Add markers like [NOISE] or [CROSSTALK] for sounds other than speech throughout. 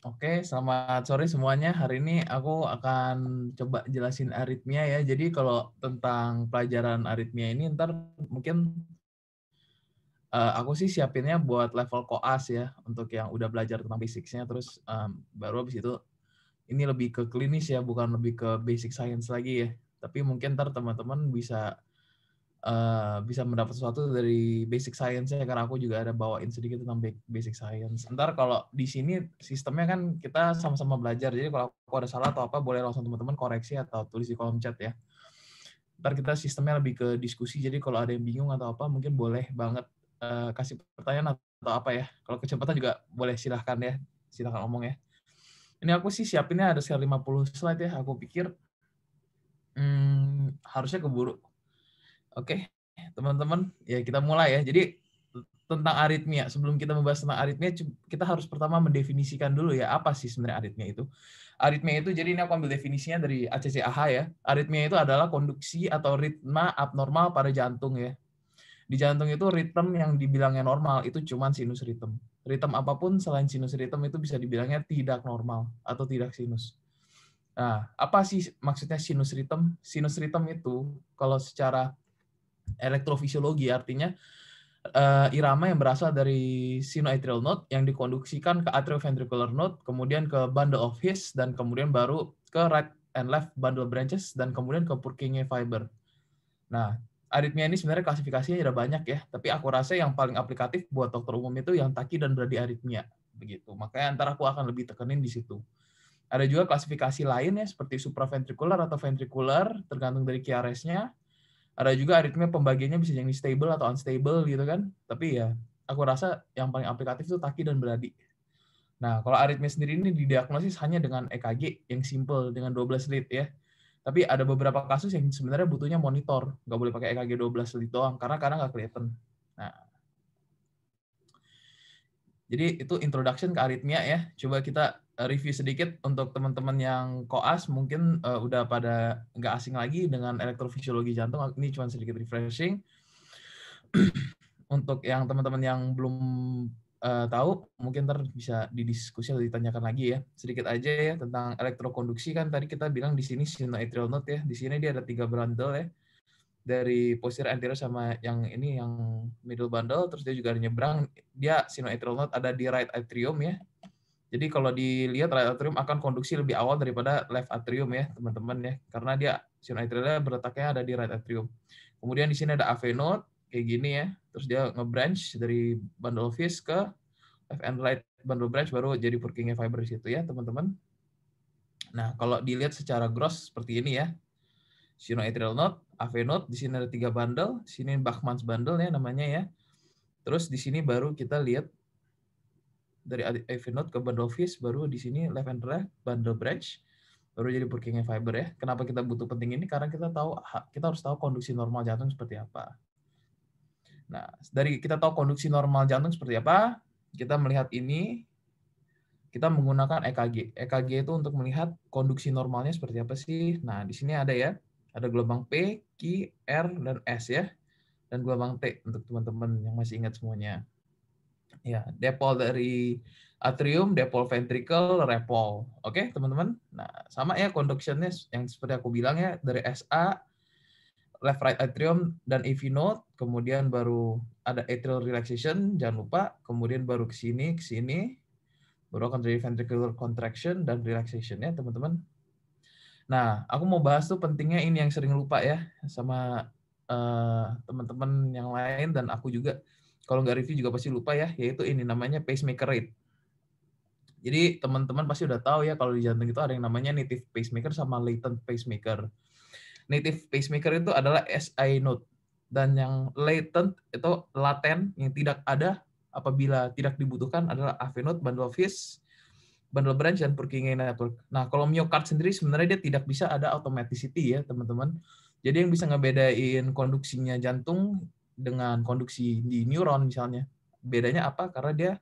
Oke, selamat sore semuanya. Hari ini aku akan coba jelasin aritmia ya. Jadi kalau tentang pelajaran aritmia ini ntar mungkin uh, aku sih siapinnya buat level koas ya untuk yang udah belajar tentang basicsnya. Terus um, baru abis itu ini lebih ke klinis ya, bukan lebih ke basic science lagi ya. Tapi mungkin ntar teman-teman bisa uh, bisa mendapat sesuatu dari basic science ya karena aku juga ada bawain sedikit tentang basic science. Ntar kalau di sini sistemnya kan kita sama-sama belajar. Jadi kalau aku ada salah atau apa boleh langsung teman-teman koreksi atau tulis di kolom chat ya. Ntar kita sistemnya lebih ke diskusi. Jadi kalau ada yang bingung atau apa mungkin boleh banget uh, kasih pertanyaan atau apa ya. Kalau kecepatan juga boleh silahkan ya. Silahkan ngomong ya. Ini aku sih siapinnya ada sekitar 50 slide ya. Aku pikir hmm, harusnya keburu Oke, okay, teman-teman, ya kita mulai ya. Jadi tentang aritmia. Sebelum kita membahas tentang aritmia, kita harus pertama mendefinisikan dulu ya apa sih sebenarnya aritmia itu. Aritmia itu jadi ini aku ambil definisinya dari ACCAH ya. Aritmia itu adalah konduksi atau ritma abnormal pada jantung ya. Di jantung itu ritme yang dibilangnya normal itu cuma sinus ritme. Ritme apapun selain sinus ritme itu bisa dibilangnya tidak normal atau tidak sinus. Nah, apa sih maksudnya sinus ritme? Sinus ritme itu kalau secara elektrofisiologi artinya uh, irama yang berasal dari sinoatrial node yang dikonduksikan ke atrioventricular node, kemudian ke bundle of His dan kemudian baru ke right and left bundle branches dan kemudian ke Purkinje fiber. Nah, aritmia ini sebenarnya klasifikasinya ada banyak ya, tapi aku rasa yang paling aplikatif buat dokter umum itu yang taki dan aritmia begitu. Makanya antara aku akan lebih tekenin di situ. Ada juga klasifikasi lain ya seperti supraventricular atau ventricular tergantung dari QRS-nya ada juga aritmia pembagiannya bisa jadi stable atau unstable gitu kan tapi ya aku rasa yang paling aplikatif itu Taki dan beradi. nah kalau aritmia sendiri ini didiagnosis hanya dengan EKG yang simple dengan 12 lead ya tapi ada beberapa kasus yang sebenarnya butuhnya monitor nggak boleh pakai EKG 12 lead doang karena karena nggak kelihatan nah jadi itu introduction ke aritmia ya coba kita review sedikit untuk teman-teman yang koas mungkin uh, udah pada nggak asing lagi dengan elektrofisiologi jantung. Ini cuma sedikit refreshing. [CLEARS THROAT] untuk yang teman-teman yang belum uh, tahu, mungkin ntar bisa didiskusi atau ditanyakan lagi ya. Sedikit aja ya tentang elektrokonduksi kan tadi kita bilang di sini sinoatrial node ya. Di sini dia ada tiga bundle ya dari posterior anterior sama yang ini yang middle bundle terus dia juga ada nyebrang dia sinoatrial node ada di right atrium ya jadi kalau dilihat right atrium akan konduksi lebih awal daripada left atrium ya teman-teman ya karena dia sinus atrialnya berletaknya ada di right atrium. Kemudian di sini ada AV node kayak gini ya. Terus dia nge ngebranch dari bundle fish ke left and right bundle branch baru jadi workingnya fiber di situ ya teman-teman. Nah kalau dilihat secara gross seperti ini ya. Sinus atrial node, node, di sini ada tiga bundle, di sini Bachmann's bundle ya namanya ya. Terus di sini baru kita lihat dari Evernote ke bundle office baru di sini left and right bundle branch baru jadi working fiber ya. Kenapa kita butuh penting ini? Karena kita tahu kita harus tahu konduksi normal jantung seperti apa. Nah, dari kita tahu konduksi normal jantung seperti apa, kita melihat ini kita menggunakan EKG. EKG itu untuk melihat konduksi normalnya seperti apa sih? Nah, di sini ada ya. Ada gelombang P, Q, R, dan S ya. Dan gelombang T untuk teman-teman yang masih ingat semuanya ya depol dari atrium, depol ventricle, repol. Oke, teman-teman. Nah, sama ya conductionnya yang seperti aku bilang ya dari SA left right atrium dan EV node, kemudian baru ada atrial relaxation, jangan lupa, kemudian baru ke sini, ke sini, baru akan terjadi ventricular contraction dan relaxation ya, teman-teman. Nah, aku mau bahas tuh pentingnya ini yang sering lupa ya sama eh, teman-teman uh, teman -teman yang lain dan aku juga kalau nggak review juga pasti lupa ya, yaitu ini namanya pacemaker rate. Jadi teman-teman pasti udah tahu ya kalau di jantung itu ada yang namanya native pacemaker sama latent pacemaker. Native pacemaker itu adalah SI node dan yang latent itu laten yang tidak ada apabila tidak dibutuhkan adalah AV node, bundle His, bundle branch dan Purkinje network. Nah, kalau myocard sendiri sebenarnya dia tidak bisa ada automaticity ya, teman-teman. Jadi yang bisa ngebedain konduksinya jantung dengan konduksi di neuron misalnya. Bedanya apa? Karena dia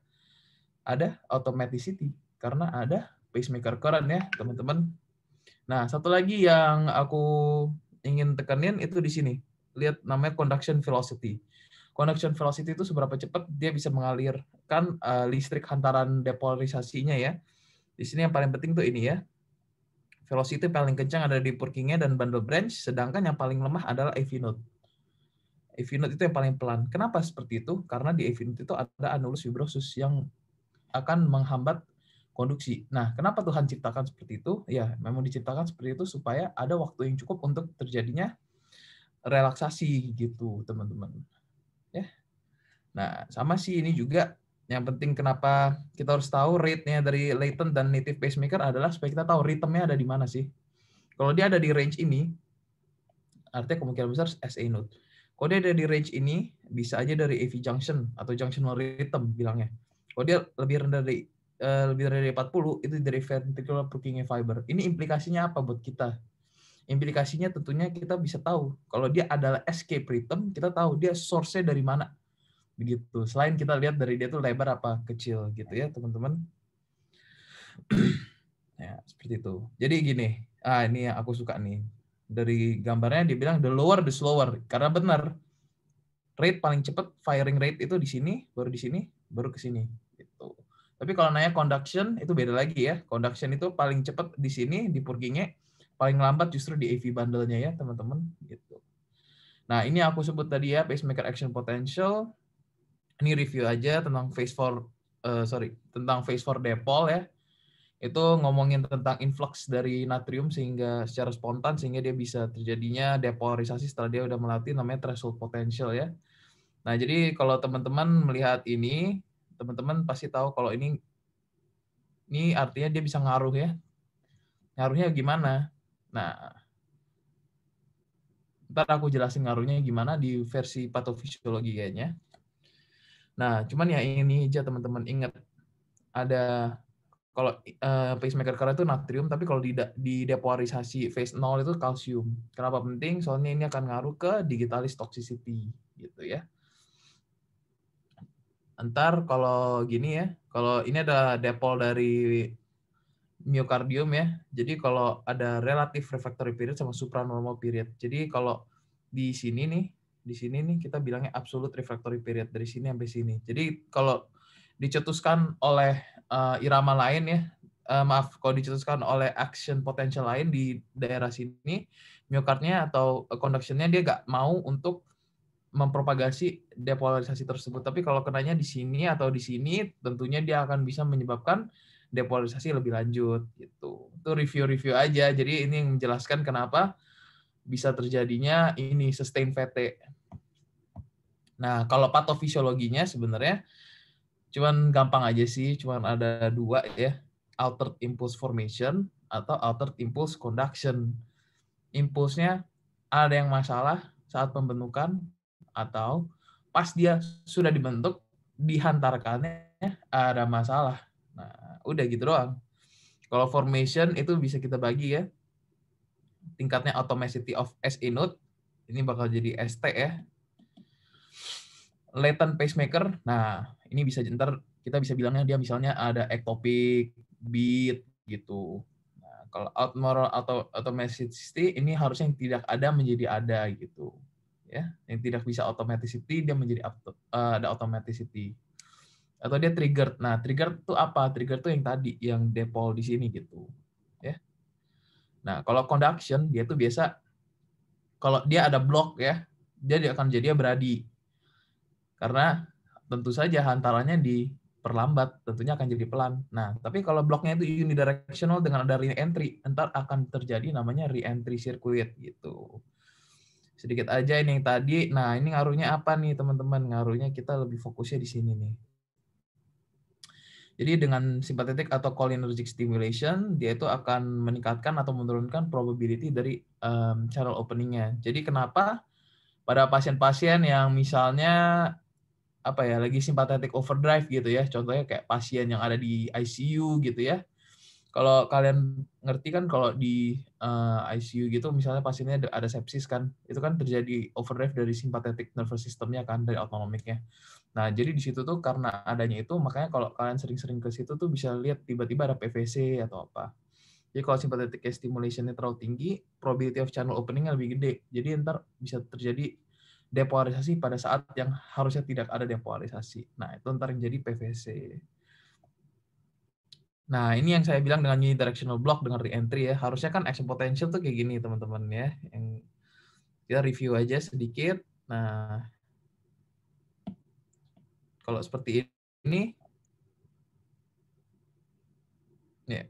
ada automaticity, karena ada pacemaker current ya, teman-teman. Nah, satu lagi yang aku ingin tekenin itu di sini. Lihat namanya conduction velocity. Conduction velocity itu seberapa cepat dia bisa mengalirkan uh, listrik hantaran depolarisasinya ya. Di sini yang paling penting tuh ini ya. Velocity paling kencang ada di Purkinje dan bundle branch, sedangkan yang paling lemah adalah AV node. Avenute itu yang paling pelan. Kenapa seperti itu? Karena di Avenute itu ada anulus fibrosus yang akan menghambat konduksi. Nah, kenapa Tuhan ciptakan seperti itu? Ya, memang diciptakan seperti itu supaya ada waktu yang cukup untuk terjadinya relaksasi gitu, teman-teman. Ya. Nah, sama sih ini juga yang penting kenapa kita harus tahu rate-nya dari latent dan native pacemaker adalah supaya kita tahu ritmenya ada di mana sih. Kalau dia ada di range ini, artinya kemungkinan besar SA node. Kalau dia ada di range ini, bisa aja dari AV junction atau junctional rhythm bilangnya. Kalau dia lebih rendah dari uh, lebih rendah dari 40, itu dari ventricular Purkinje fiber. Ini implikasinya apa buat kita? Implikasinya tentunya kita bisa tahu kalau dia adalah escape rhythm, kita tahu dia source-nya dari mana. Begitu. Selain kita lihat dari dia tuh lebar apa kecil gitu ya, teman-teman. [CLEARS THROAT] ya, seperti itu. Jadi gini, ah ini yang aku suka nih dari gambarnya dia bilang the lower the slower karena benar rate paling cepat firing rate itu di sini baru di sini baru ke sini gitu. Tapi kalau nanya conduction itu beda lagi ya. Conduction itu paling cepat di sini di purgingnya, paling lambat justru di AV bundle ya, teman-teman gitu. Nah, ini aku sebut tadi ya pacemaker action potential. Ini review aja tentang phase 4 uh, eh, sorry, tentang phase 4 depol ya itu ngomongin tentang influx dari natrium sehingga secara spontan sehingga dia bisa terjadinya depolarisasi setelah dia udah melatih namanya threshold potential ya. Nah, jadi kalau teman-teman melihat ini, teman-teman pasti tahu kalau ini ini artinya dia bisa ngaruh ya. Ngaruhnya gimana? Nah, ntar aku jelasin ngaruhnya gimana di versi patofisiologi kayaknya. Nah, cuman ya ini aja teman-teman ingat ada kalau uh, pacemaker karena itu natrium tapi kalau di di depolarisasi phase 0 itu kalsium. Kenapa penting? Soalnya ini akan ngaruh ke digitalis toxicity gitu ya. Ntar kalau gini ya, kalau ini ada depol dari miokardium ya. Jadi kalau ada relatif refractory period sama supranormal period. Jadi kalau di sini nih, di sini nih kita bilangnya absolute refractory period dari sini sampai sini. Jadi kalau dicetuskan oleh uh, irama lain ya, uh, maaf kalau dicetuskan oleh action potential lain di daerah sini, miokardnya atau conductionnya dia nggak mau untuk mempropagasi depolarisasi tersebut. Tapi kalau kenanya di sini atau di sini, tentunya dia akan bisa menyebabkan depolarisasi lebih lanjut gitu. Itu review-review aja. Jadi ini yang menjelaskan kenapa bisa terjadinya ini sustain VT. Nah, kalau patofisiologinya sebenarnya Cuman gampang aja sih, cuman ada dua ya, altered impulse formation atau altered impulse conduction. Impulsnya ada yang masalah saat pembentukan atau pas dia sudah dibentuk dihantarkannya ada masalah. Nah, udah gitu doang. Kalau formation itu bisa kita bagi ya. Tingkatnya automaticity of S node. Ini bakal jadi ST ya. Latent pacemaker. Nah, ini bisa jentar kita bisa bilangnya dia misalnya ada ectopic, beat gitu. Nah, kalau outmoral atau automaticity ini harusnya yang tidak ada menjadi ada gitu. Ya, yang tidak bisa automaticity dia menjadi auto eh, ada automaticity. Atau dia triggered. Nah, trigger tuh apa? Trigger tuh yang tadi yang default di sini gitu. Ya. Nah, kalau conduction dia tuh biasa kalau dia ada block ya, dia akan jadi beradi. Karena tentu saja hantarannya diperlambat, tentunya akan jadi pelan. Nah, tapi kalau bloknya itu unidirectional dengan ada re-entry, ntar akan terjadi namanya re-entry circuit gitu. Sedikit aja ini yang tadi. Nah, ini ngaruhnya apa nih teman-teman? Ngaruhnya kita lebih fokusnya di sini nih. Jadi dengan sympathetic atau cholinergic stimulation, dia itu akan meningkatkan atau menurunkan probability dari um, channel openingnya. Jadi kenapa pada pasien-pasien yang misalnya apa ya lagi simpatetik overdrive gitu ya contohnya kayak pasien yang ada di ICU gitu ya kalau kalian ngerti kan kalau di uh, eh, ICU gitu misalnya pasiennya ada, sepsis kan itu kan terjadi overdrive dari simpatetik nervous systemnya kan dari autonomiknya nah jadi di situ tuh karena adanya itu makanya kalau kalian sering-sering ke situ tuh bisa lihat tiba-tiba ada PVC atau apa jadi kalau simpatetik stimulationnya terlalu tinggi probability of channel openingnya lebih gede jadi ntar bisa terjadi depolarisasi pada saat yang harusnya tidak ada depolarisasi. Nah, itu ntar yang jadi PVC. Nah, ini yang saya bilang dengan unidirectional block dengan reentry ya. Harusnya kan action potential tuh kayak gini, teman-teman ya. Yang kita review aja sedikit. Nah, kalau seperti ini, ya,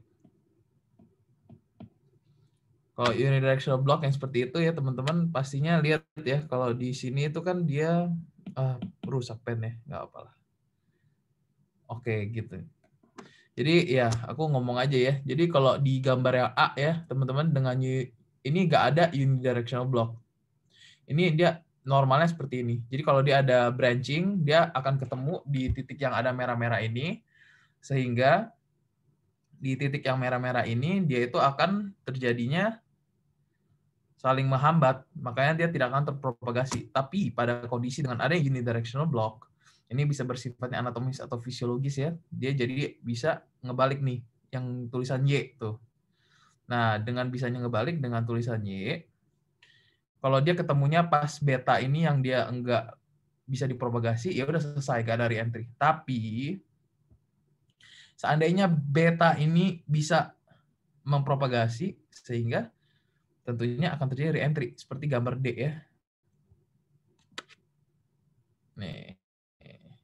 kalau oh, unidirectional block yang seperti itu ya teman-teman pastinya lihat ya kalau di sini itu kan dia uh, rusak pen ya nggak apalah oke gitu jadi ya aku ngomong aja ya jadi kalau di gambar yang A ya teman-teman dengan ini nggak ada unidirectional block ini dia normalnya seperti ini jadi kalau dia ada branching dia akan ketemu di titik yang ada merah-merah ini sehingga di titik yang merah-merah ini dia itu akan terjadinya saling menghambat, makanya dia tidak akan terpropagasi. Tapi pada kondisi dengan adanya unidirectional block, ini bisa bersifatnya anatomis atau fisiologis ya. Dia jadi bisa ngebalik nih yang tulisan Y tuh. Nah, dengan bisanya ngebalik dengan tulisan Y, kalau dia ketemunya pas beta ini yang dia enggak bisa dipropagasi, ya udah selesai gak dari entry. Tapi seandainya beta ini bisa mempropagasi sehingga tentunya akan terjadi re-entry seperti gambar D ya. Nih,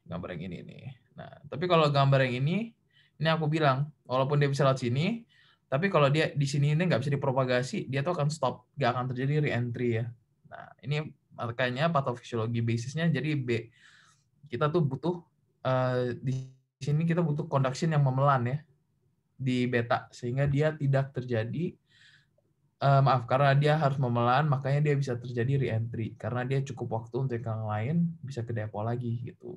gambar yang ini nih. Nah, tapi kalau gambar yang ini, ini aku bilang, walaupun dia bisa lewat sini, tapi kalau dia di sini ini nggak bisa dipropagasi, dia tuh akan stop, nggak akan terjadi re-entry ya. Nah, ini makanya patofisiologi basisnya jadi B. Kita tuh butuh uh, di sini kita butuh conduction yang memelan ya di beta sehingga dia tidak terjadi uh, maaf karena dia harus memelan makanya dia bisa terjadi re-entry karena dia cukup waktu untuk yang lain bisa ke depo lagi gitu.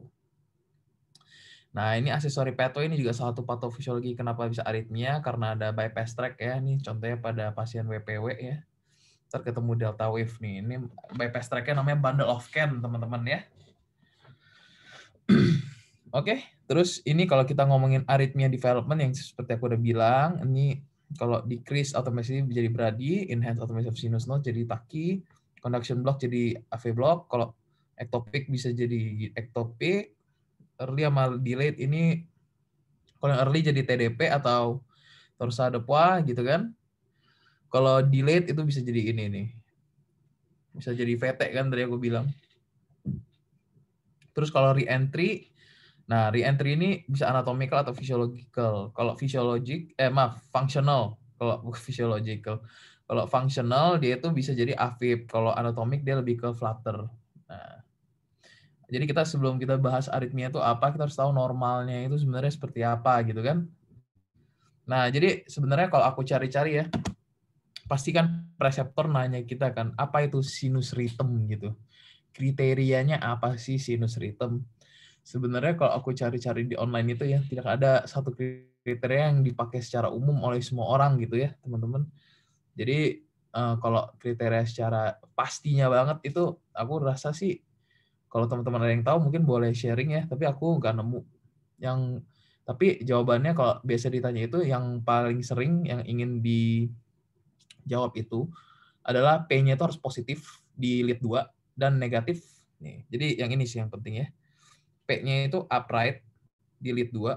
Nah, ini aksesori peto ini juga salah satu patofisiologi kenapa bisa aritmia karena ada bypass track ya. Ini contohnya pada pasien WPW ya. terketemu delta wave nih. Ini bypass tracknya namanya bundle of can, teman-teman ya. [CLEARS THROAT] Oke, okay, terus ini kalau kita ngomongin aritmia development yang seperti aku udah bilang, ini kalau decrease automation menjadi Brady, enhance automation of sinus node jadi Taki, conduction block jadi AV block, kalau ectopic bisa jadi ectopic, early sama delayed ini kalau early jadi TDP atau torsa depoa gitu kan. Kalau delayed itu bisa jadi ini nih. Bisa jadi VT kan tadi aku bilang. Terus kalau re-entry Nah, re-entry ini bisa anatomical atau physiological. Kalau physiologic, eh maaf, functional. Kalau [LAUGHS] physiological. Kalau functional, dia itu bisa jadi AFib. Kalau anatomic, dia lebih ke flutter. Nah, jadi kita sebelum kita bahas aritmia itu apa, kita harus tahu normalnya itu sebenarnya seperti apa gitu kan. Nah, jadi sebenarnya kalau aku cari-cari ya, pasti kan preseptor nanya kita kan, apa itu sinus rhythm gitu. Kriterianya apa sih sinus rhythm? sebenarnya kalau aku cari-cari di online itu ya tidak ada satu kriteria yang dipakai secara umum oleh semua orang gitu ya teman-teman jadi uh, kalau kriteria secara pastinya banget itu aku rasa sih kalau teman-teman ada yang tahu mungkin boleh sharing ya tapi aku nggak nemu yang tapi jawabannya kalau biasa ditanya itu yang paling sering yang ingin dijawab itu adalah P-nya itu harus positif di lead 2 dan negatif nih jadi yang ini sih yang penting ya P-nya itu upright di lead 2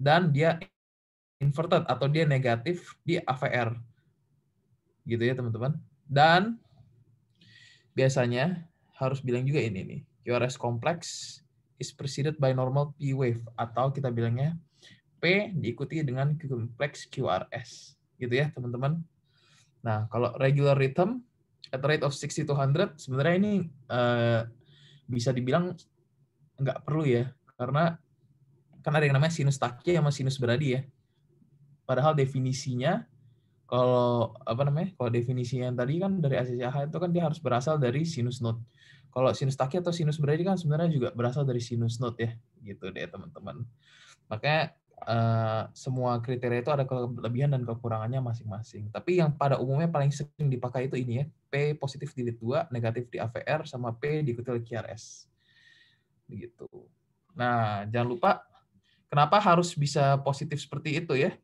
dan dia inverted atau dia negatif di AVR. Gitu ya, teman-teman. Dan biasanya harus bilang juga ini nih, QRS kompleks is preceded by normal P wave atau kita bilangnya P diikuti dengan Q kompleks QRS. Gitu ya, teman-teman. Nah, kalau regular rhythm at rate of 60 200 sebenarnya ini uh, bisa dibilang nggak perlu ya karena karena ada yang namanya sinus taki sama sinus beradi ya padahal definisinya kalau apa namanya kalau definisinya yang tadi kan dari ACCH itu kan dia harus berasal dari sinus node kalau sinus taki atau sinus beradi kan sebenarnya juga berasal dari sinus node ya gitu deh teman-teman makanya uh, semua kriteria itu ada kelebihan dan kekurangannya masing-masing tapi yang pada umumnya paling sering dipakai itu ini ya P positif di 2 negatif di AVR sama P diikuti oleh QRS begitu. Nah, jangan lupa kenapa harus bisa positif seperti itu ya.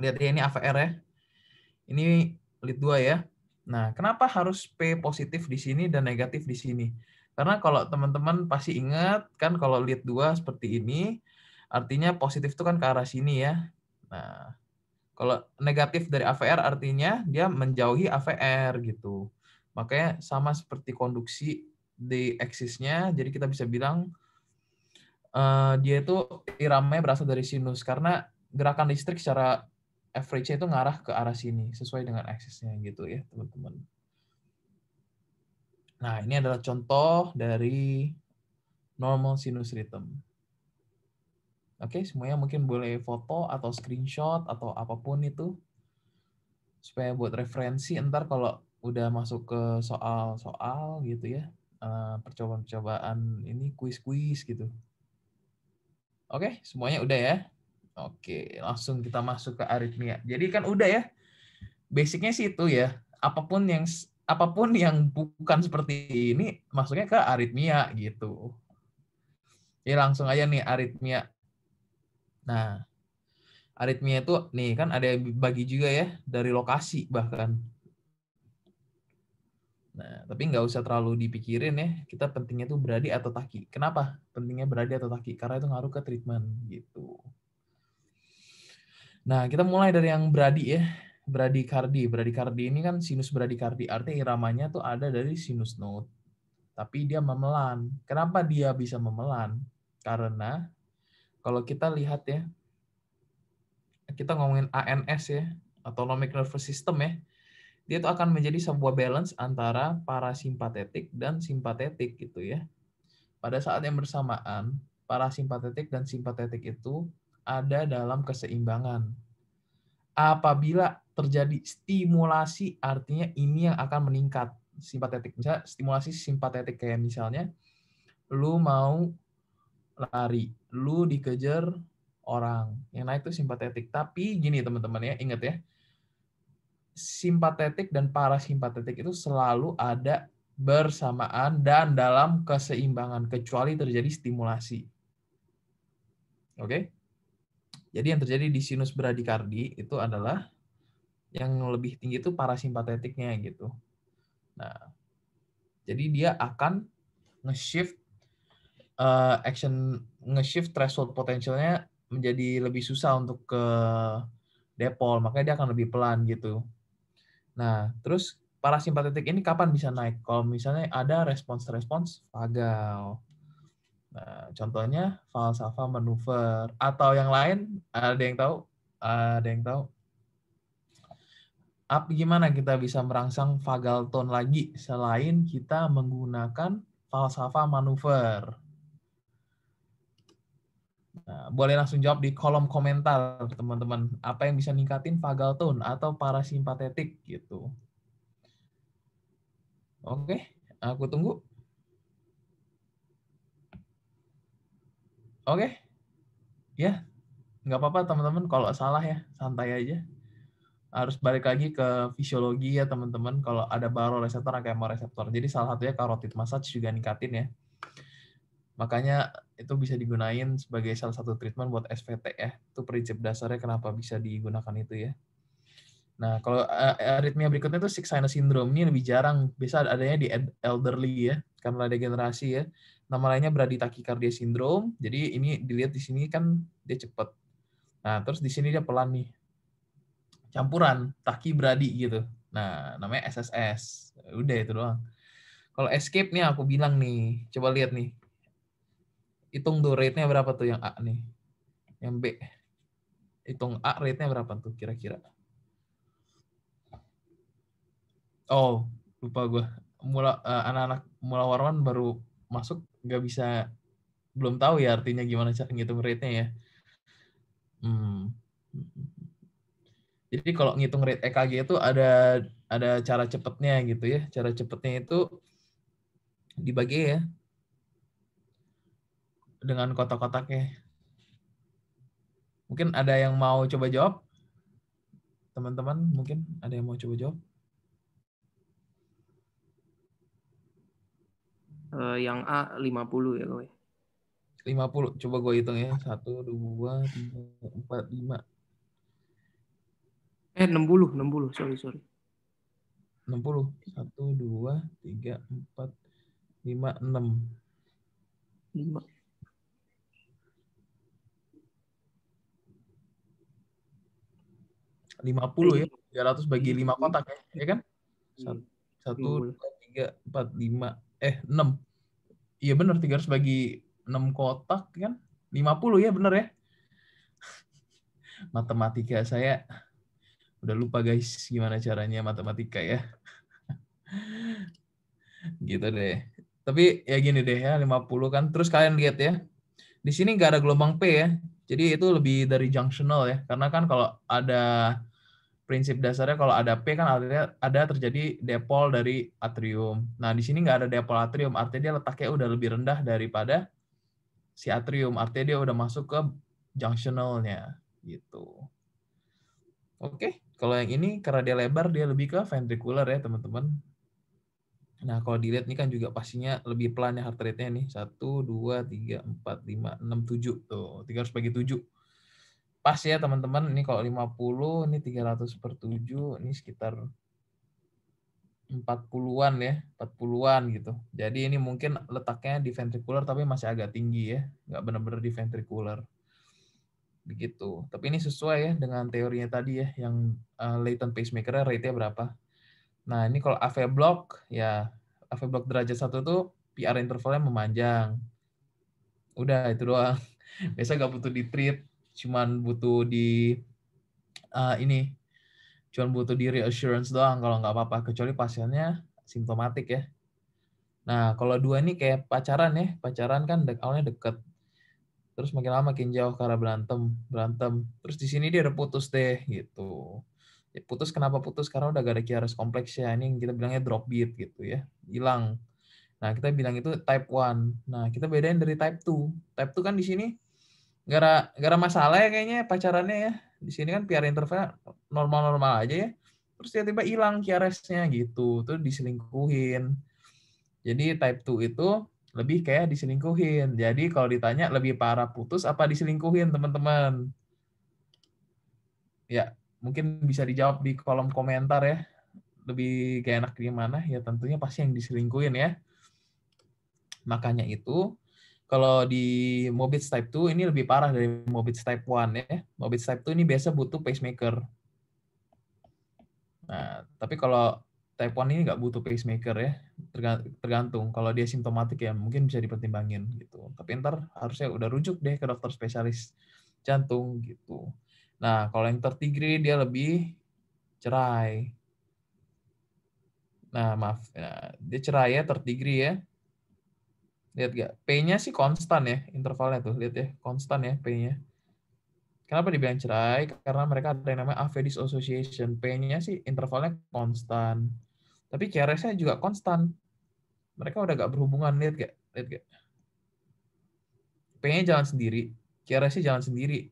Lihat ya ini AVR ya. Ini lead 2 ya. Nah, kenapa harus P positif di sini dan negatif di sini? Karena kalau teman-teman pasti ingat kan kalau lead 2 seperti ini, artinya positif itu kan ke arah sini ya. Nah, kalau negatif dari AVR artinya dia menjauhi AVR gitu. Makanya sama seperti konduksi di eksisnya, jadi kita bisa bilang uh, dia itu iramanya berasal dari sinus karena gerakan listrik secara average itu ngarah ke arah sini sesuai dengan eksisnya gitu ya teman-teman. Nah ini adalah contoh dari normal sinus rhythm. Oke semuanya mungkin boleh foto atau screenshot atau apapun itu supaya buat referensi ntar kalau udah masuk ke soal-soal gitu ya Eh, percobaan-percobaan ini kuis-kuis gitu. Oke, semuanya udah ya. Oke, langsung kita masuk ke aritmia. Jadi kan udah ya. Basicnya sih itu ya. Apapun yang apapun yang bukan seperti ini masuknya ke aritmia gitu. Ya langsung aja nih aritmia. Nah, aritmia itu nih kan ada bagi juga ya dari lokasi bahkan Nah, tapi nggak usah terlalu dipikirin ya. Kita pentingnya tuh beradi atau taki. Kenapa? Pentingnya beradi atau taki karena itu ngaruh ke treatment gitu. Nah, kita mulai dari yang beradi ya. Bradikardi. Bradikardi ini kan sinus bradikardi artinya iramanya tuh ada dari sinus node. Tapi dia memelan. Kenapa dia bisa memelan? Karena kalau kita lihat ya, kita ngomongin ANS ya, autonomic nervous system ya dia itu akan menjadi sebuah balance antara parasimpatetik dan simpatetik gitu ya. Pada saat yang bersamaan, parasimpatetik dan simpatetik itu ada dalam keseimbangan. Apabila terjadi stimulasi, artinya ini yang akan meningkat simpatetik. Misalnya stimulasi simpatetik kayak misalnya lu mau lari, lu dikejar orang. Yang naik itu simpatetik. Tapi gini teman-teman ya, ingat ya simpatetik dan parasimpatetik itu selalu ada bersamaan dan dalam keseimbangan kecuali terjadi stimulasi. Oke? Jadi yang terjadi di sinus bradikardi itu adalah yang lebih tinggi itu parasimpatetiknya gitu. Nah, jadi dia akan nge-shift uh, action nge-shift threshold potensialnya menjadi lebih susah untuk ke depol, makanya dia akan lebih pelan gitu. Nah, terus parasimpatetik ini kapan bisa naik? Kalau misalnya ada respons-respons vagal. Nah, contohnya falsafa manuver atau yang lain ada yang tahu? Ada yang tahu? Apa gimana kita bisa merangsang vagal tone lagi selain kita menggunakan falsafa manuver? Nah, boleh langsung jawab di kolom komentar teman-teman. Apa yang bisa ningkatin vagal tone atau parasimpatetik gitu. Oke, aku tunggu. Oke. Ya. Nggak apa-apa teman-teman kalau salah ya, santai aja. Harus balik lagi ke fisiologi ya teman-teman kalau ada baroreseptor dan kemoreseptor. Jadi salah satunya karotid massage juga ningkatin ya. Makanya itu bisa digunain sebagai salah satu treatment buat SVT ya. Itu prinsip dasarnya kenapa bisa digunakan itu ya. Nah, kalau eh, aritmia berikutnya itu sick sinus syndrome. Ini lebih jarang. Biasa adanya di elderly ya, karena degenerasi ya. Nama lainnya braditakikardia syndrome. Jadi ini dilihat di sini kan dia cepat. Nah, terus di sini dia pelan nih. Campuran, taki bradi gitu. Nah, namanya SSS. Udah itu doang. Kalau escape nih aku bilang nih, coba lihat nih hitung tuh rate-nya berapa tuh yang A nih? Yang B. Hitung A rate-nya berapa tuh kira-kira? Oh, lupa gue. Mula uh, anak-anak mula warman baru masuk nggak bisa belum tahu ya artinya gimana cara ngitung rate-nya ya. Hmm. Jadi kalau ngitung rate EKG itu ada ada cara cepatnya gitu ya. Cara cepatnya itu dibagi ya dengan kotak-kotaknya. Mungkin ada yang mau coba jawab? Teman-teman mungkin ada yang mau coba jawab? Eh, yang A 50 ya kowe. 50. Coba gue hitung ya. 1 2 3 4 5. Eh 60, 60. Sorry, sorry. 60. 1 2 3 4 5 6. 5. 50 ya 300 iya. bagi 5 iya. kotak ya, ya kan 1 2 3 4 5 eh 6. iya benar 300 bagi 6 kotak kan 50 ya benar ya [LAUGHS] matematika saya udah lupa guys gimana caranya matematika ya [LAUGHS] gitu deh tapi ya gini deh ya 50 kan terus kalian lihat ya di sini nggak ada gelombang P ya jadi itu lebih dari junctional ya karena kan kalau ada prinsip dasarnya kalau ada P kan artinya ada terjadi depol dari atrium. Nah, di sini nggak ada depol atrium, artinya dia letaknya udah lebih rendah daripada si atrium, artinya dia udah masuk ke junctionalnya gitu. Oke, kalau yang ini karena dia lebar dia lebih ke ventricular ya, teman-teman. Nah, kalau dilihat ini kan juga pastinya lebih pelan ya heart rate-nya nih. 1 2 3 4 5 6 7 tuh. 300 bagi 7 pas ya teman-teman ini kalau 50 ini 300 per 7 ini sekitar 40-an ya 40-an gitu jadi ini mungkin letaknya di ventricular tapi masih agak tinggi ya nggak bener-bener di ventricular begitu tapi ini sesuai ya dengan teorinya tadi ya yang eh, latent pacemaker rate-nya berapa nah ini kalau AV block ya AV block derajat satu tuh PR intervalnya memanjang udah itu doang [LAUGHS] biasa nggak butuh di treat cuman butuh di uh, ini cuman butuh di reassurance doang kalau nggak apa-apa kecuali pasiennya simptomatik ya nah kalau dua ini kayak pacaran ya pacaran kan dek awalnya deket terus makin lama makin jauh karena berantem berantem terus di sini dia udah putus deh gitu ya, putus kenapa putus karena udah gak ada kiaras ya ini yang kita bilangnya drop beat gitu ya hilang nah kita bilang itu type one nah kita bedain dari type two type two kan di sini gara gara masalah ya kayaknya pacarannya ya di sini kan PR interval normal-normal aja ya terus tiba-tiba hilang kiaresnya gitu terus diselingkuhin jadi type 2 itu lebih kayak diselingkuhin jadi kalau ditanya lebih parah putus apa diselingkuhin teman-teman ya mungkin bisa dijawab di kolom komentar ya lebih kayak enak gimana ya tentunya pasti yang diselingkuhin ya makanya itu kalau di Mobit Type 2 ini lebih parah dari Mobit Type 1 ya. Mobits Type 2 ini biasa butuh pacemaker. Nah, tapi kalau Type 1 ini nggak butuh pacemaker ya, tergantung. Kalau dia simptomatik ya mungkin bisa dipertimbangin gitu. Tapi ntar harusnya udah rujuk deh ke dokter spesialis jantung gitu. Nah, kalau yang tertigri dia lebih cerai. Nah, maaf, nah, dia cerai ya, tertigri ya. Lihat gak? P-nya sih konstan ya, intervalnya tuh. Lihat ya, konstan ya P-nya. Kenapa dibilang cerai? Karena mereka ada yang namanya AV association P-nya sih intervalnya konstan. Tapi crs nya juga konstan. Mereka udah gak berhubungan, lihat gak? Lihat gak? P-nya jalan sendiri, crs nya jalan sendiri.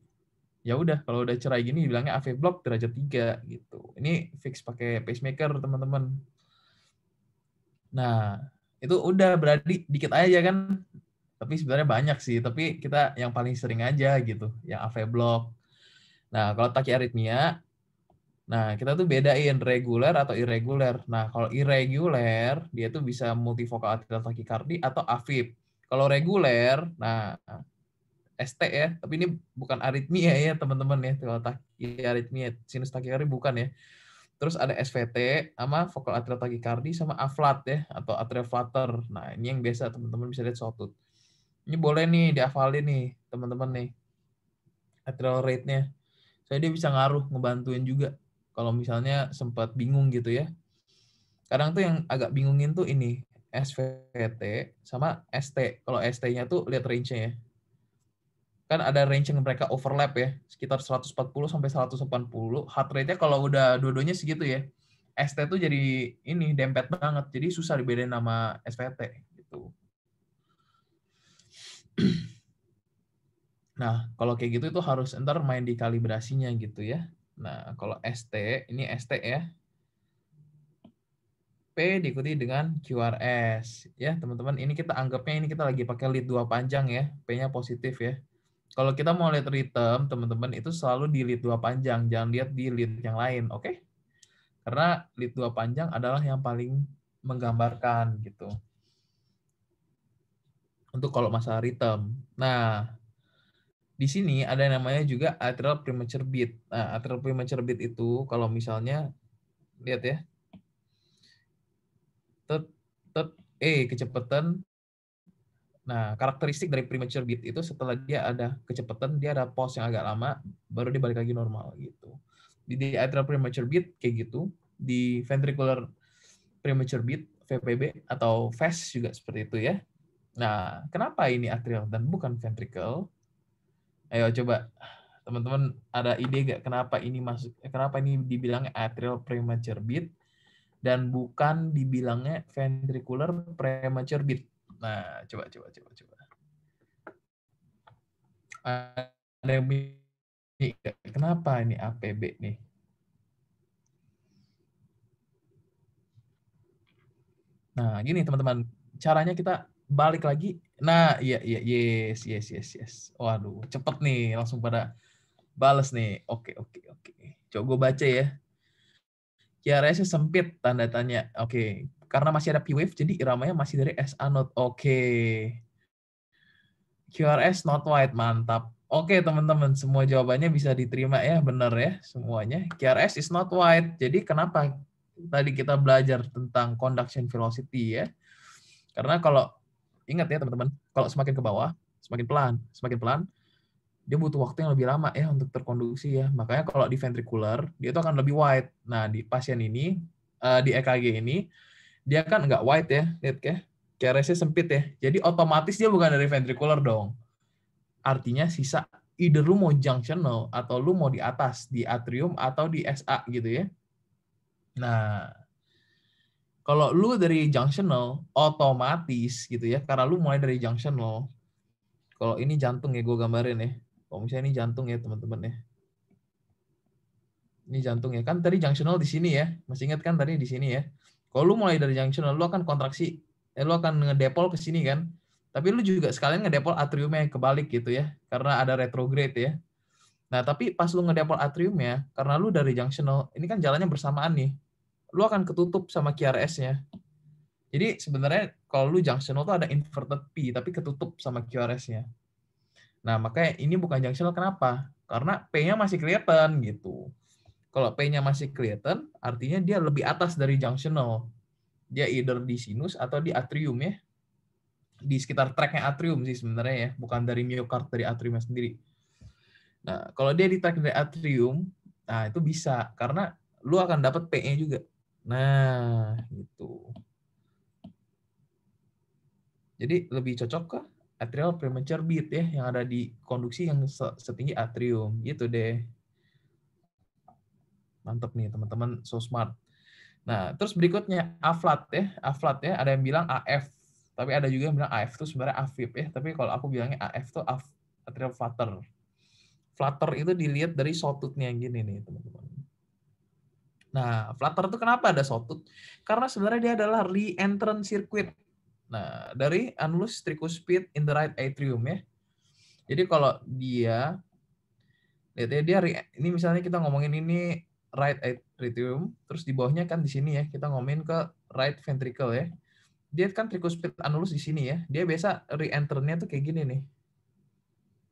Ya udah, kalau udah cerai gini bilangnya AV block derajat 3 gitu. Ini fix pakai pacemaker, teman-teman. Nah, itu udah berarti dikit aja kan tapi sebenarnya banyak sih tapi kita yang paling sering aja gitu yang AV block nah kalau takiaritmia nah kita tuh bedain reguler atau irregular nah kalau irregular dia tuh bisa multifokal atrial takikardi atau AFib kalau reguler nah ST ya tapi ini bukan aritmia ya teman-teman ya kalau takiaritmia sinus takikardi bukan ya Terus ada SVT sama vokal atrial tachycardi sama aflat ya atau atrial flutter. Nah, ini yang biasa teman-teman bisa lihat sotut. Ini boleh nih dihafalin nih teman-teman nih. Atrial rate-nya. Soalnya dia bisa ngaruh ngebantuin juga kalau misalnya sempat bingung gitu ya. Kadang tuh yang agak bingungin tuh ini SVT sama ST. Kalau ST-nya tuh lihat range-nya ya kan ada range yang mereka overlap ya, sekitar 140 sampai 180. Heart rate-nya kalau udah dua-duanya segitu ya. ST tuh jadi ini dempet banget, jadi susah dibedain nama SVT gitu. [CLEARS THROAT] Nah, kalau kayak gitu itu harus entar main di kalibrasinya gitu ya. Nah, kalau ST, ini ST ya. P diikuti dengan QRS. Ya, teman-teman, ini kita anggapnya ini kita lagi pakai lead dua panjang ya. P-nya positif ya kalau kita mau lihat rhythm, teman-teman itu selalu di lead dua panjang, jangan lihat di lead yang lain, oke? Okay? Karena lead dua panjang adalah yang paling menggambarkan gitu. Untuk kalau masalah rhythm. Nah, di sini ada namanya juga atrial premature beat. Nah, atrial premature beat itu kalau misalnya lihat ya. Tet, tet, E kecepatan Nah, karakteristik dari premature beat itu setelah dia ada kecepatan, dia ada pause yang agak lama, baru dia balik lagi normal gitu. Di atrial premature beat kayak gitu, di ventricular premature beat VPB atau VES juga seperti itu ya. Nah, kenapa ini atrial dan bukan ventricle? Ayo coba teman-teman ada ide gak kenapa ini masuk kenapa ini dibilang atrial premature beat dan bukan dibilangnya ventricular premature beat? Nah, coba, coba, coba, coba. Ada yang kenapa ini APB nih? Nah, gini teman-teman, caranya kita balik lagi. Nah, iya, iya, yes, yes, yes, yes. Waduh, cepet nih, langsung pada bales nih. Oke, oke, oke. Coba gue baca ya. Ya, sempit, tanda tanya. Oke, karena masih ada P wave, jadi iramanya masih dari SA note. Oke. Okay. QRS not wide, mantap. Oke okay, teman-teman, semua jawabannya bisa diterima ya, benar ya semuanya. QRS is not wide, jadi kenapa tadi kita belajar tentang conduction velocity ya? Karena kalau, ingat ya teman-teman, kalau semakin ke bawah, semakin pelan, semakin pelan, dia butuh waktu yang lebih lama ya untuk terkonduksi ya. Makanya kalau di ventricular, dia itu akan lebih wide. Nah, di pasien ini, eh, di EKG ini, dia kan nggak wide ya, lihat ke, Kayak sempit ya. Jadi otomatis dia bukan dari ventricular dong. Artinya sisa either lu mau junctional atau lu mau di atas, di atrium atau di SA gitu ya. Nah, kalau lu dari junctional otomatis gitu ya, karena lu mulai dari junctional. Kalau ini jantung ya gue gambarin ya. Kalau misalnya ini jantung ya teman-teman ya ini jantung ya kan tadi junctional di sini ya masih ingat kan tadi di sini ya kalau lu mulai dari junction lu akan kontraksi, eh, lu akan ngedepol ke sini kan. Tapi lu juga sekalian ngedepol atriumnya kebalik gitu ya, karena ada retrograde ya. Nah, tapi pas lu ngedepol atriumnya, karena lu dari junctional, ini kan jalannya bersamaan nih. Lu akan ketutup sama QRS-nya. Jadi sebenarnya kalau lu junctional tuh ada inverted P, tapi ketutup sama QRS-nya. Nah, makanya ini bukan junctional kenapa? Karena P-nya masih kelihatan gitu. Kalau P-nya masih kelihatan, artinya dia lebih atas dari junctional. Dia either di sinus atau di atrium ya. Di sekitar tracknya atrium sih sebenarnya ya, bukan dari myocard, dari atriumnya sendiri. Nah, kalau dia di track dari atrium, nah itu bisa karena lu akan dapat P-nya juga. Nah, gitu. Jadi lebih cocok ke atrial premature beat ya yang ada di konduksi yang setinggi atrium gitu deh mantep nih teman-teman, so smart. Nah, terus berikutnya aflat ya, aflat ya. Ada yang bilang AF, tapi ada juga yang bilang AF itu sebenarnya afib ya. Tapi kalau aku bilangnya AF itu af, atrial flutter. Flutter itu dilihat dari sotutnya gini nih teman-teman. Nah, flutter itu kenapa ada sotut? Karena sebenarnya dia adalah re-entrant circuit. Nah, dari annulus tricuspid in the right atrium ya. Jadi kalau dia lihat ya dia ini misalnya kita ngomongin ini right atrium, terus di bawahnya kan di sini ya, kita ngomongin ke right ventricle ya. Dia kan tricuspid annulus di sini ya. Dia biasa re-enternya tuh kayak gini nih.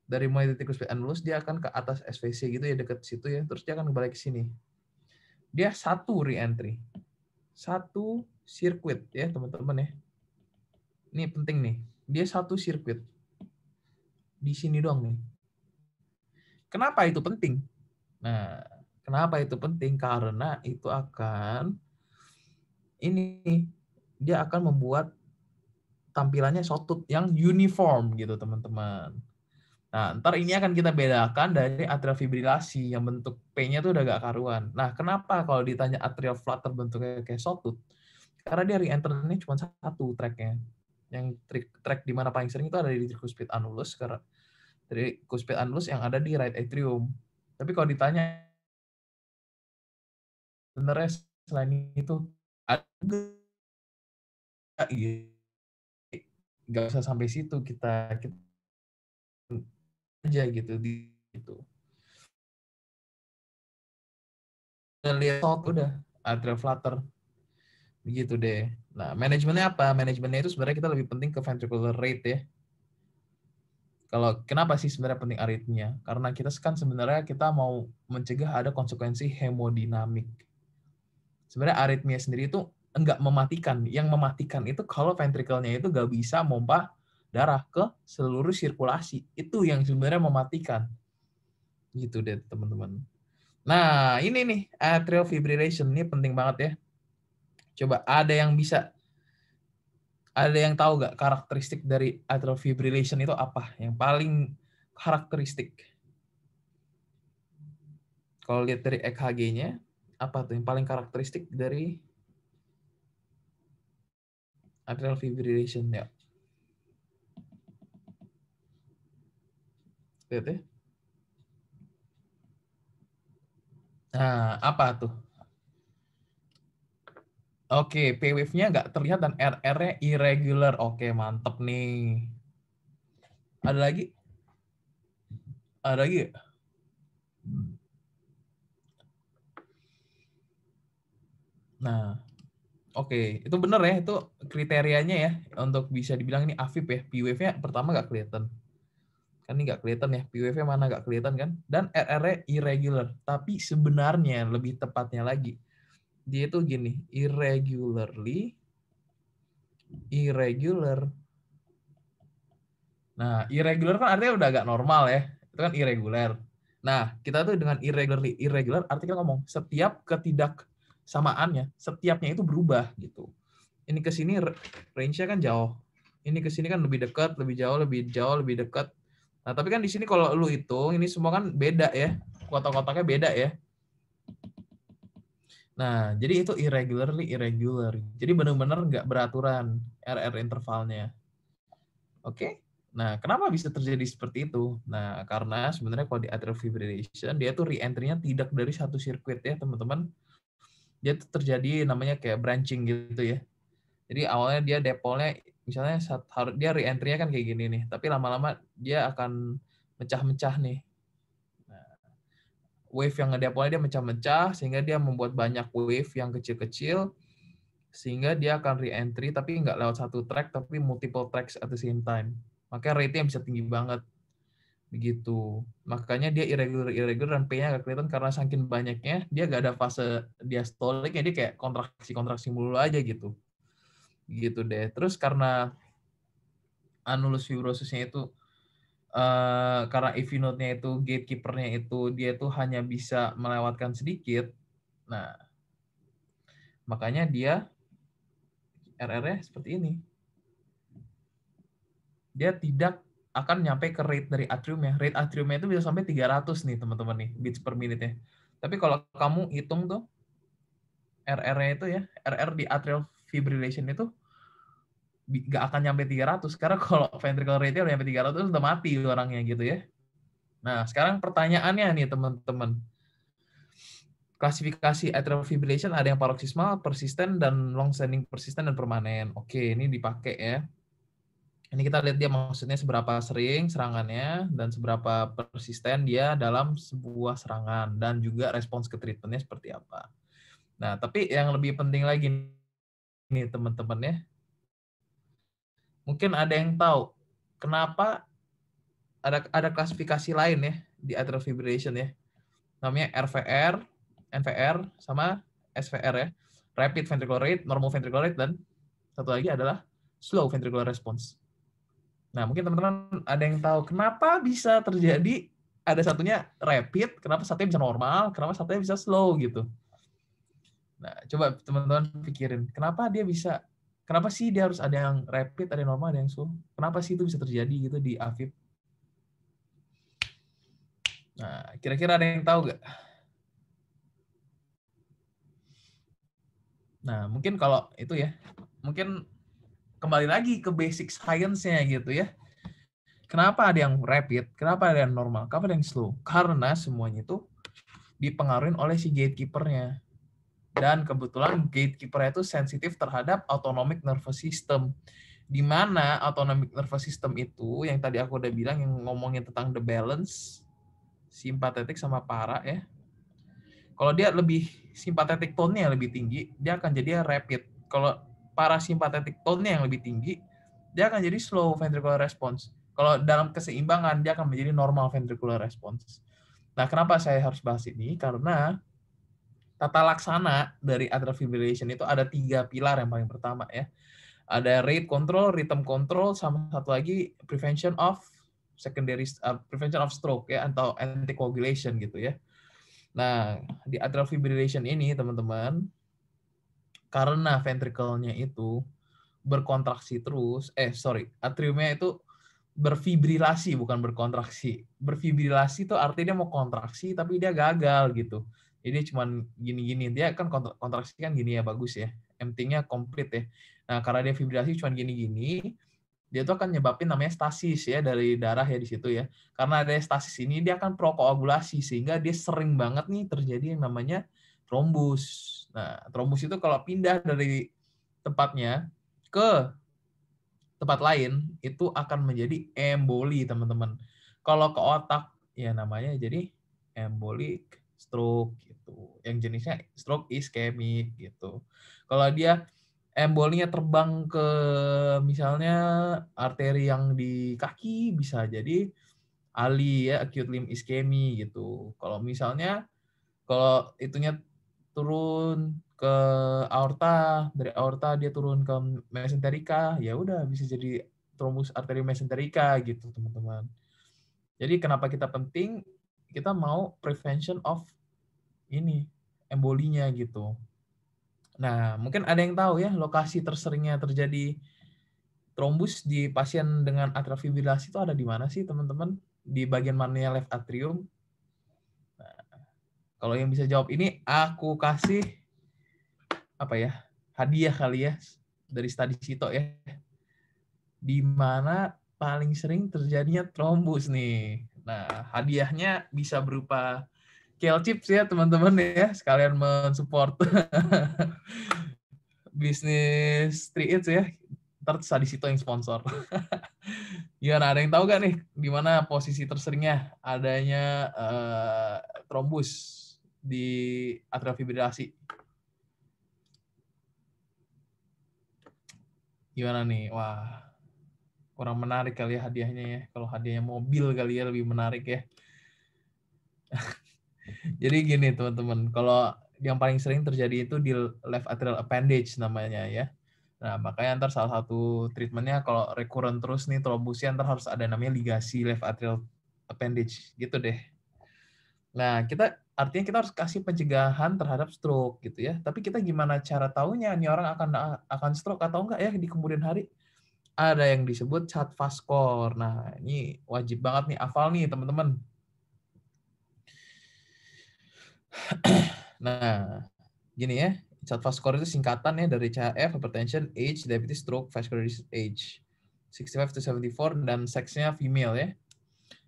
Dari mulai di tricuspid annulus dia akan ke atas SVC gitu ya deket situ ya, terus dia akan balik ke sini. Dia satu re-entry. Satu sirkuit ya, teman-teman ya. Ini penting nih. Dia satu sirkuit. Di sini doang nih. Kenapa itu penting? Nah, Kenapa itu penting? Karena itu akan ini dia akan membuat tampilannya sotut yang uniform gitu teman-teman. Nah, ntar ini akan kita bedakan dari atrial fibrilasi yang bentuk P-nya tuh udah gak karuan. Nah, kenapa kalau ditanya atrial flutter bentuknya kayak sotut? Karena dia re ini cuma satu tracknya. Yang track, track di mana paling sering itu ada di tricuspid annulus, karena tricuspid annulus yang ada di right atrium. Tapi kalau ditanya sebenarnya selain itu ada nggak usah sampai situ kita, kita aja gitu di itu dan lihat tot udah atrial flutter begitu deh nah manajemennya apa manajemennya itu sebenarnya kita lebih penting ke ventricular rate ya kalau kenapa sih sebenarnya penting aritmia? Karena kita kan sebenarnya kita mau mencegah ada konsekuensi hemodinamik sebenarnya aritmia sendiri itu enggak mematikan. Yang mematikan itu kalau ventrikelnya itu nggak bisa memompa darah ke seluruh sirkulasi. Itu yang sebenarnya mematikan. Gitu deh, teman-teman. Nah, ini nih atrial fibrillation ini penting banget ya. Coba ada yang bisa ada yang tahu nggak karakteristik dari atrial fibrillation itu apa? Yang paling karakteristik. Kalau lihat dari EKG-nya, apa tuh yang paling karakteristik dari atrial fibrillation ya. Lihat ya. Nah, apa tuh? Oke, P wave-nya nggak terlihat dan RR-nya irregular. Oke, mantep nih. Ada lagi? Ada lagi? Nah, oke, okay. itu bener ya, itu kriterianya ya untuk bisa dibilang ini AFIP ya. PWF-nya pertama nggak kelihatan. Kan ini nggak kelihatan ya, PWF-nya mana nggak kelihatan kan? Dan RR-nya irregular, tapi sebenarnya lebih tepatnya lagi dia itu gini, irregularly irregular. Nah, irregular kan artinya udah agak normal ya. Itu kan irregular. Nah, kita tuh dengan irregularly irregular artinya ngomong setiap ketidak samaannya setiapnya itu berubah gitu ini ke sini range-nya kan jauh ini ke sini kan lebih dekat lebih jauh lebih jauh lebih dekat nah tapi kan di sini kalau lu hitung ini semua kan beda ya kotak-kotaknya beda ya nah jadi itu irregularly irregular jadi benar-benar nggak beraturan rr intervalnya oke okay? Nah, kenapa bisa terjadi seperti itu? Nah, karena sebenarnya kalau di atrial fibrillation, dia tuh re-entry-nya tidak dari satu sirkuit ya, teman-teman dia tuh terjadi namanya kayak branching gitu ya. Jadi awalnya dia depolnya misalnya saat harus dia re nya kan kayak gini nih, tapi lama-lama dia akan mecah-mecah nih. Nah, wave yang ngedepolnya dia mecah-mecah sehingga dia membuat banyak wave yang kecil-kecil sehingga dia akan reentry tapi nggak lewat satu track tapi multiple tracks at the same time. Makanya rate-nya bisa tinggi banget begitu makanya dia irregular irregular dan P-nya kelihatan karena saking banyaknya dia gak ada fase diastolik dia kayak kontraksi kontraksi mulu aja gitu gitu deh terus karena anulus fibrosisnya itu uh, karena EV node-nya itu gatekeepernya itu dia itu hanya bisa melewatkan sedikit nah makanya dia RR-nya seperti ini dia tidak akan nyampe ke rate dari atrium ya Rate atriumnya itu bisa sampai 300 nih teman-teman nih beats per menit ya. Tapi kalau kamu hitung tuh RR-nya itu ya, RR di atrial fibrillation itu nggak akan nyampe 300 karena kalau [LAUGHS] ventricle rate udah nyampe 300 udah mati orangnya gitu ya. Nah, sekarang pertanyaannya nih teman-teman. Klasifikasi atrial fibrillation ada yang paroksismal, persisten dan long standing persisten dan permanen. Oke, ini dipakai ya ini kita lihat dia maksudnya seberapa sering serangannya dan seberapa persisten dia dalam sebuah serangan dan juga respons ke treatmentnya seperti apa. Nah, tapi yang lebih penting lagi nih teman-teman ya, mungkin ada yang tahu kenapa ada ada klasifikasi lain ya di atrial fibrillation ya, namanya RVR, NVR sama SVR ya, rapid ventricular rate, normal ventricular rate dan satu lagi adalah slow ventricular response Nah, mungkin teman-teman ada yang tahu kenapa bisa terjadi ada satunya rapid, kenapa satunya bisa normal, kenapa satunya bisa slow gitu. Nah, coba teman-teman pikirin, kenapa dia bisa kenapa sih dia harus ada yang rapid, ada yang normal, ada yang slow? Kenapa sih itu bisa terjadi gitu di Afif? Nah, kira-kira ada yang tahu nggak Nah, mungkin kalau itu ya, mungkin kembali lagi ke basic science-nya gitu ya. Kenapa ada yang rapid, kenapa ada yang normal, kenapa ada yang slow? Karena semuanya itu dipengaruhi oleh si gatekeepernya. Dan kebetulan gatekeeper itu sensitif terhadap autonomic nervous system. Di mana autonomic nervous system itu yang tadi aku udah bilang yang ngomongin tentang the balance simpatetik sama para ya. Kalau dia lebih simpatetik tone-nya lebih tinggi, dia akan jadi rapid. Kalau parasimpatetik tone-nya yang lebih tinggi, dia akan jadi slow ventricular response. Kalau dalam keseimbangan, dia akan menjadi normal ventricular response. Nah, kenapa saya harus bahas ini? Karena tata laksana dari atrial fibrillation itu ada tiga pilar yang paling pertama ya. Ada rate control, rhythm control, sama satu lagi prevention of secondary uh, prevention of stroke ya atau anticoagulation gitu ya. Nah, di atrial fibrillation ini teman-teman karena ventrikelnya itu berkontraksi terus, eh sorry, atriumnya itu berfibrilasi bukan berkontraksi. Berfibrilasi itu artinya dia mau kontraksi tapi dia gagal gitu. Jadi cuman gini-gini. Dia kan kontraksi kan gini ya bagus ya. Emptingnya komplit ya. Nah karena dia fibrilasi cuman gini-gini, dia tuh akan nyebabin namanya stasis ya dari darah ya di situ ya. Karena ada stasis ini dia akan prokoagulasi sehingga dia sering banget nih terjadi yang namanya trombus. Nah, trombus itu kalau pindah dari tempatnya ke tempat lain itu akan menjadi emboli, teman-teman. Kalau ke otak ya namanya jadi embolik stroke gitu. Yang jenisnya stroke iskemik gitu. Kalau dia embolinya terbang ke misalnya arteri yang di kaki bisa jadi ali ya acute limb ischemia gitu. Kalau misalnya kalau itunya turun ke aorta, dari aorta dia turun ke mesenterika, ya udah bisa jadi trombus arteri mesenterika gitu, teman-teman. Jadi kenapa kita penting? Kita mau prevention of ini embolinya gitu. Nah, mungkin ada yang tahu ya lokasi terseringnya terjadi trombus di pasien dengan atrial fibrilasi itu ada di mana sih, teman-teman? Di bagian mana left atrium? Kalau yang bisa jawab ini aku kasih apa ya? Hadiah kali ya dari studi Cito ya. Di mana paling sering terjadinya trombus nih. Nah, hadiahnya bisa berupa kale chips ya teman-teman ya, sekalian mensupport [LAUGHS] bisnis Triits ya. Ntar di Sito yang sponsor. Ya [LAUGHS] nah, ada yang tahu gak nih di mana posisi terseringnya adanya uh, trombus? di atrial fibrilasi. Gimana nih? Wah, kurang menarik kali ya hadiahnya ya. Kalau hadiahnya mobil kali ya lebih menarik ya. [LAUGHS] Jadi gini teman-teman, kalau yang paling sering terjadi itu di left atrial appendage namanya ya. Nah, makanya antar salah satu treatmentnya kalau recurrent terus nih trombosi antar harus ada namanya ligasi left atrial appendage gitu deh. Nah, kita artinya kita harus kasih pencegahan terhadap stroke gitu ya. Tapi kita gimana cara taunya ini orang akan akan stroke atau enggak ya di kemudian hari? Ada yang disebut chat fast score. Nah, ini wajib banget nih hafal nih teman-teman. [CLEARS THROAT] nah, gini ya. Chat fast score itu singkatan ya dari CHF, hypertension, age, diabetes, stroke, vascular age. 65 to 74 dan seksnya female ya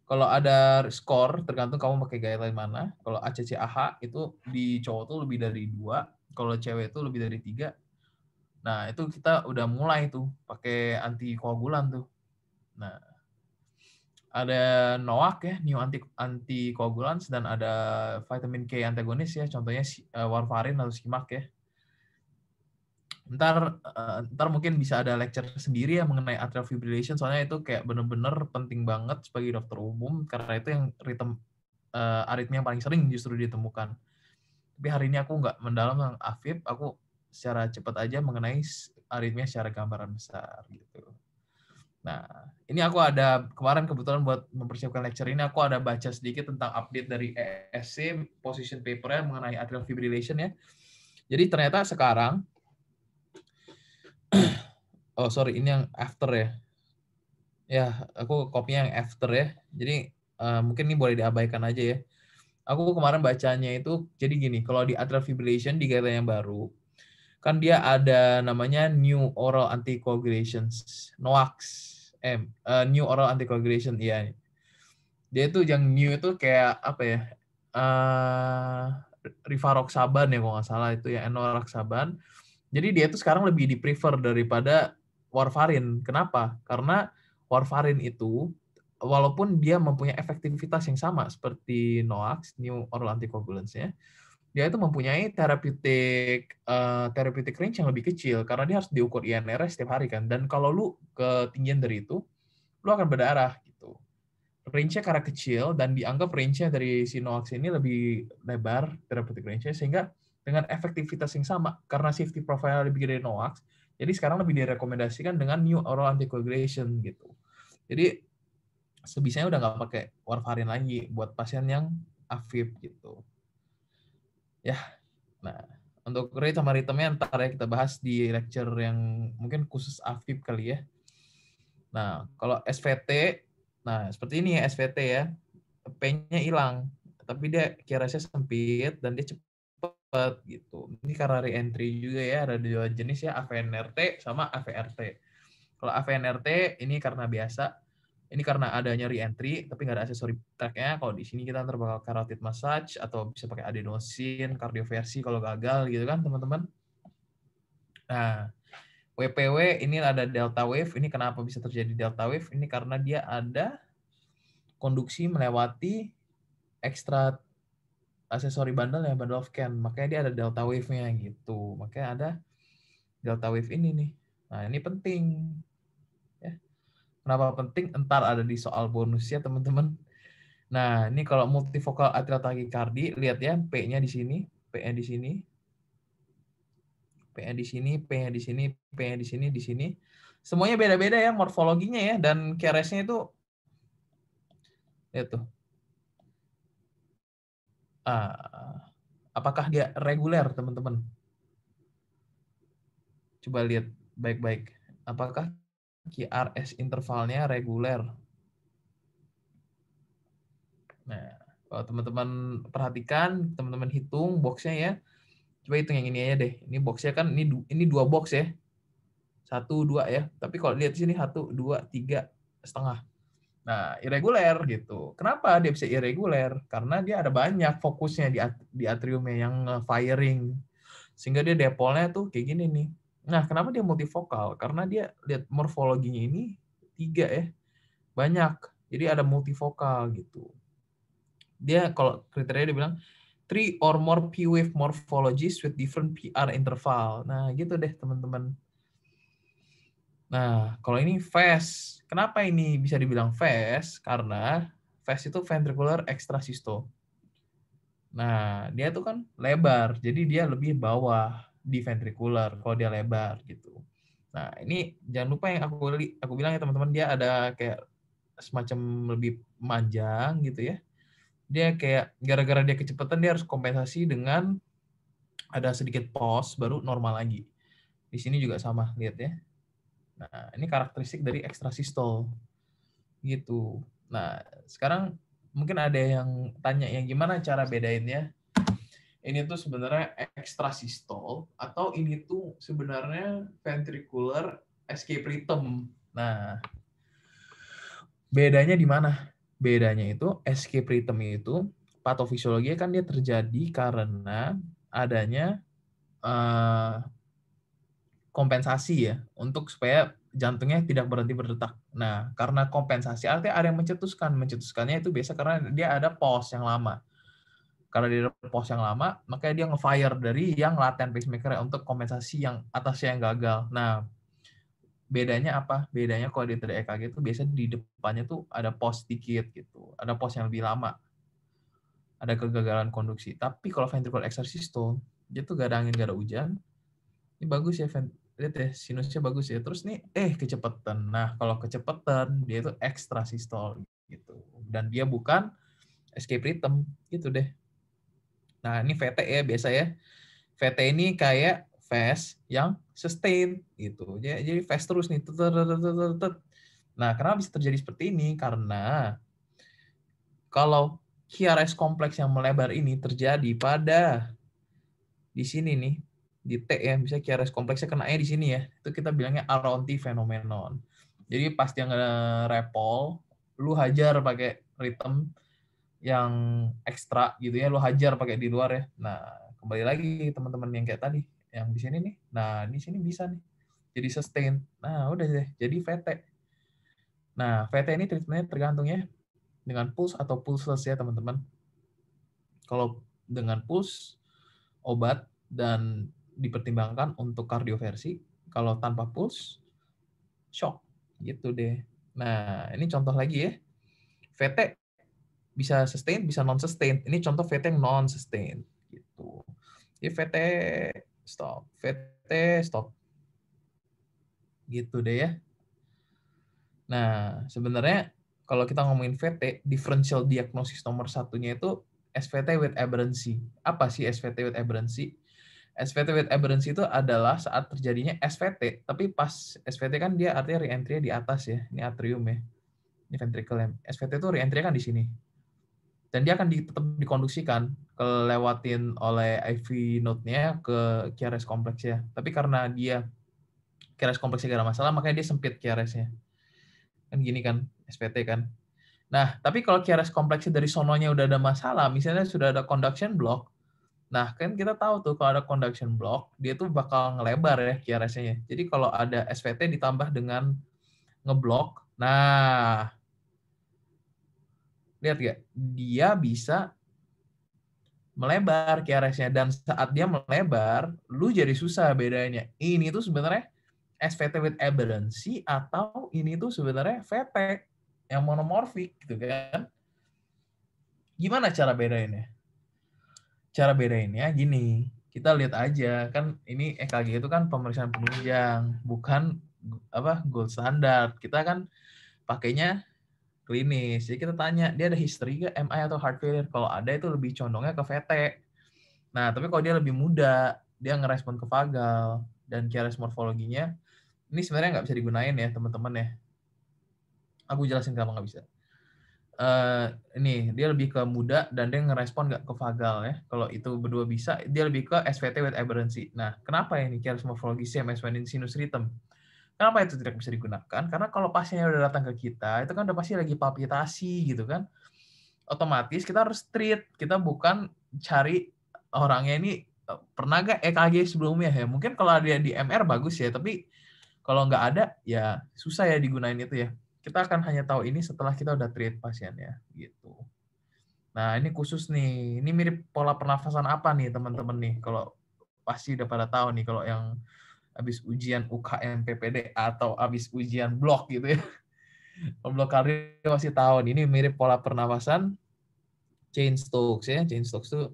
kalau ada skor tergantung kamu pakai gaya lain mana kalau ACCAH itu di cowok tuh lebih dari dua kalau cewek itu lebih dari tiga nah itu kita udah mulai tuh pakai anti antikoagulan tuh nah ada NOAC ya new anti anti antikoagulan dan ada vitamin K antagonis ya contohnya eh, warfarin atau simak ya ntar uh, ntar mungkin bisa ada lecture sendiri ya mengenai atrial fibrillation soalnya itu kayak bener-bener penting banget sebagai dokter umum karena itu yang ritme uh, aritmia yang paling sering justru ditemukan tapi hari ini aku nggak mendalam tentang AFib aku secara cepat aja mengenai aritmia secara gambaran besar gitu nah ini aku ada kemarin kebetulan buat mempersiapkan lecture ini aku ada baca sedikit tentang update dari ESC position ya mengenai atrial fibrillation ya jadi ternyata sekarang [CLEARS THROAT] oh sorry ini yang after ya ya aku kopinya yang after ya jadi uh, mungkin ini boleh diabaikan aja ya aku kemarin bacanya itu jadi gini kalau di atrial fibrillation di guideline yang baru kan dia ada namanya new oral anticoagulation NOAX eh, uh, new oral anticoagulation iya dia itu yang new itu kayak apa ya uh, rivaroxaban ya kalau nggak salah itu ya enoraxaban jadi dia itu sekarang lebih di prefer daripada warfarin. Kenapa? Karena warfarin itu walaupun dia mempunyai efektivitas yang sama seperti Noax, new oral anticoagulants ya, dia itu mempunyai therapeutic uh, therapeutic range yang lebih kecil karena dia harus diukur INR setiap hari kan. Dan kalau lu ketinggian dari itu, lu akan berdarah gitu. Range-nya karena kecil dan dianggap range-nya dari si Noax ini lebih lebar therapeutic range-nya sehingga dengan efektivitas yang sama karena safety profile lebih gede dari NOAX. Jadi sekarang lebih direkomendasikan dengan new oral anticoagulation gitu. Jadi sebisanya udah nggak pakai warfarin lagi buat pasien yang AFib gitu. Ya, nah untuk rate sama ritmenya ntar ya kita bahas di lecture yang mungkin khusus AFib kali ya. Nah, kalau SVT, nah seperti ini ya SVT ya, P-nya hilang, tapi dia kira sempit dan dia cepat cepat gitu. Ini karena re-entry juga ya, ada dua jenis ya, AVNRT sama AVRT. Kalau AVNRT ini karena biasa, ini karena adanya re-entry tapi nggak ada aksesori tracknya. Kalau di sini kita ntar bakal carotid massage atau bisa pakai adenosin, kardioversi kalau gagal gitu kan teman-teman. Nah, WPW ini ada delta wave. Ini kenapa bisa terjadi delta wave? Ini karena dia ada konduksi melewati ekstra aksesori bandel ya bundle of can makanya dia ada delta wave-nya gitu makanya ada delta wave ini nih nah ini penting ya kenapa penting entar ada di soal bonus ya teman-teman nah ini kalau multifokal atrial tachycardia lihat ya p-nya di sini p-nya di sini p-nya di sini p-nya di sini p-nya di sini di sini semuanya beda-beda ya morfologinya ya dan keresnya itu lihat tuh Uh, apakah dia reguler, teman-teman? Coba lihat baik-baik. Apakah QRS intervalnya reguler? Nah, kalau teman-teman perhatikan, teman-teman hitung boxnya ya. Coba hitung yang ini aja deh. Ini boxnya kan ini ini dua box ya. Satu, dua ya. Tapi kalau lihat di sini satu, dua, tiga, setengah. Nah, irregular gitu. Kenapa dia bisa irregular Karena dia ada banyak fokusnya di, at di atriumnya yang firing. Sehingga dia depolnya tuh kayak gini nih. Nah, kenapa dia multifokal? Karena dia lihat morfologinya ini tiga ya. Banyak. Jadi ada multifokal gitu. Dia kalau kriteria dia bilang three or more P wave morphologies with different PR interval. Nah, gitu deh teman-teman. Nah, kalau ini fast, e Kenapa ini bisa dibilang fast? E Karena fast e itu ventricular extrasysto. Nah, dia tuh kan lebar, jadi dia lebih bawah di ventricular kalau dia lebar gitu. Nah, ini jangan lupa yang aku aku bilang ya teman-teman, dia ada kayak semacam lebih panjang gitu ya. Dia kayak gara-gara dia kecepatan dia harus kompensasi dengan ada sedikit pause baru normal lagi. Di sini juga sama, lihat ya. Nah, ini karakteristik dari ekstrasistol. Gitu. Nah, sekarang mungkin ada yang tanya yang gimana cara bedainnya? Ini tuh sebenarnya ekstrasistol atau ini tuh sebenarnya ventricular escape rhythm. Nah, bedanya di mana? Bedanya itu escape rhythm itu patofisiologi kan dia terjadi karena adanya uh, kompensasi ya untuk supaya jantungnya tidak berhenti berdetak. Nah, karena kompensasi artinya ada yang mencetuskan, mencetuskannya itu biasa karena dia ada pause yang lama. Karena dia ada pause yang lama, makanya dia nge-fire dari yang laten pacemaker untuk kompensasi yang atasnya yang gagal. Nah, bedanya apa? Bedanya kalau di 3 EKG itu biasanya di depannya tuh ada pause sedikit gitu, ada pause yang lebih lama. Ada kegagalan konduksi. Tapi kalau ventricular exercise tone, dia tuh gak ada angin, gak ada hujan, ini bagus ya lihat ya sinusnya bagus ya terus nih eh kecepatan nah kalau kecepatan dia itu ekstra sistol gitu dan dia bukan escape rhythm gitu deh nah ini VT ya biasa ya VT ini kayak fast e yang sustain gitu jadi fast e terus nih nah kenapa bisa terjadi seperti ini karena kalau QRS kompleks yang melebar ini terjadi pada di sini nih di T ya, bisa QRS kompleksnya kena E di sini ya, itu kita bilangnya Phenomenon. Jadi pasti yang ada repol, lu hajar pakai rhythm yang ekstra gitu ya, lu hajar pakai di luar ya. Nah, kembali lagi teman-teman yang kayak tadi, yang di sini nih, nah di sini bisa nih, jadi sustain. Nah, udah deh, jadi VT. Nah, VT ini treatmentnya tergantung ya, dengan pulse atau pulseless ya teman-teman. Kalau dengan pulse, obat, dan dipertimbangkan untuk kardioversi kalau tanpa puls shock gitu deh nah ini contoh lagi ya VT bisa sustain bisa non sustain ini contoh VT yang non sustain gitu ya VT stop VT stop gitu deh ya nah sebenarnya kalau kita ngomongin VT differential diagnosis nomor satunya itu SVT with aberrancy apa sih SVT with aberrancy SVT with aberrancy itu adalah saat terjadinya SVT, tapi pas SVT kan dia artinya reentry di atas ya, ini atrium ya, ini ventricle ya. SVT itu reentry kan di sini. Dan dia akan di, tetap dikonduksikan, kelewatin oleh IV node-nya ke QRS kompleks ya. Tapi karena dia QRS kompleksnya gak ada masalah, makanya dia sempit QRS-nya. Kan gini kan, SVT kan. Nah, tapi kalau QRS kompleksnya dari sononya udah ada masalah, misalnya sudah ada conduction block, Nah, kan kita tahu tuh kalau ada conduction block, dia tuh bakal ngelebar ya QRS-nya. Jadi kalau ada SVT ditambah dengan ngeblok, nah lihat gak? Dia bisa melebar QRS-nya dan saat dia melebar, lu jadi susah bedanya. Ini tuh sebenarnya SVT with aberrancy atau ini tuh sebenarnya VT yang monomorfik gitu kan. Gimana cara bedainnya? cara bedainnya gini kita lihat aja kan ini EKG itu kan pemeriksaan penunjang bukan apa gold standar kita kan pakainya klinis jadi kita tanya dia ada history gak MI atau heart failure kalau ada itu lebih condongnya ke VT nah tapi kalau dia lebih muda dia ngerespon ke vagal dan KRS morfologinya ini sebenarnya nggak bisa digunain ya teman-teman ya aku jelasin kenapa nggak bisa uh, ini dia lebih ke muda dan dia ngerespon nggak ke vagal ya. Kalau itu berdua bisa, dia lebih ke SVT with aberrancy. Nah, kenapa ini chiasm morfologi CMS in sinus rhythm? Kenapa itu tidak bisa digunakan? Karena kalau pasiennya udah datang ke kita, itu kan udah pasti lagi palpitasi gitu kan. Otomatis kita harus treat, kita bukan cari orangnya ini eh, pernah gak EKG sebelumnya ya. Mungkin kalau ada di MR bagus ya, tapi kalau nggak ada ya susah ya digunain itu ya kita akan hanya tahu ini setelah kita udah treat pasiennya gitu. Nah, ini khusus nih. Ini mirip pola pernafasan apa nih, teman-teman nih? Kalau pasti udah pada tahu nih kalau yang habis ujian UKM PPD atau habis ujian blok gitu ya. [LAUGHS] blok kali masih nih. Ini mirip pola pernafasan chain stokes ya. Chain stokes tuh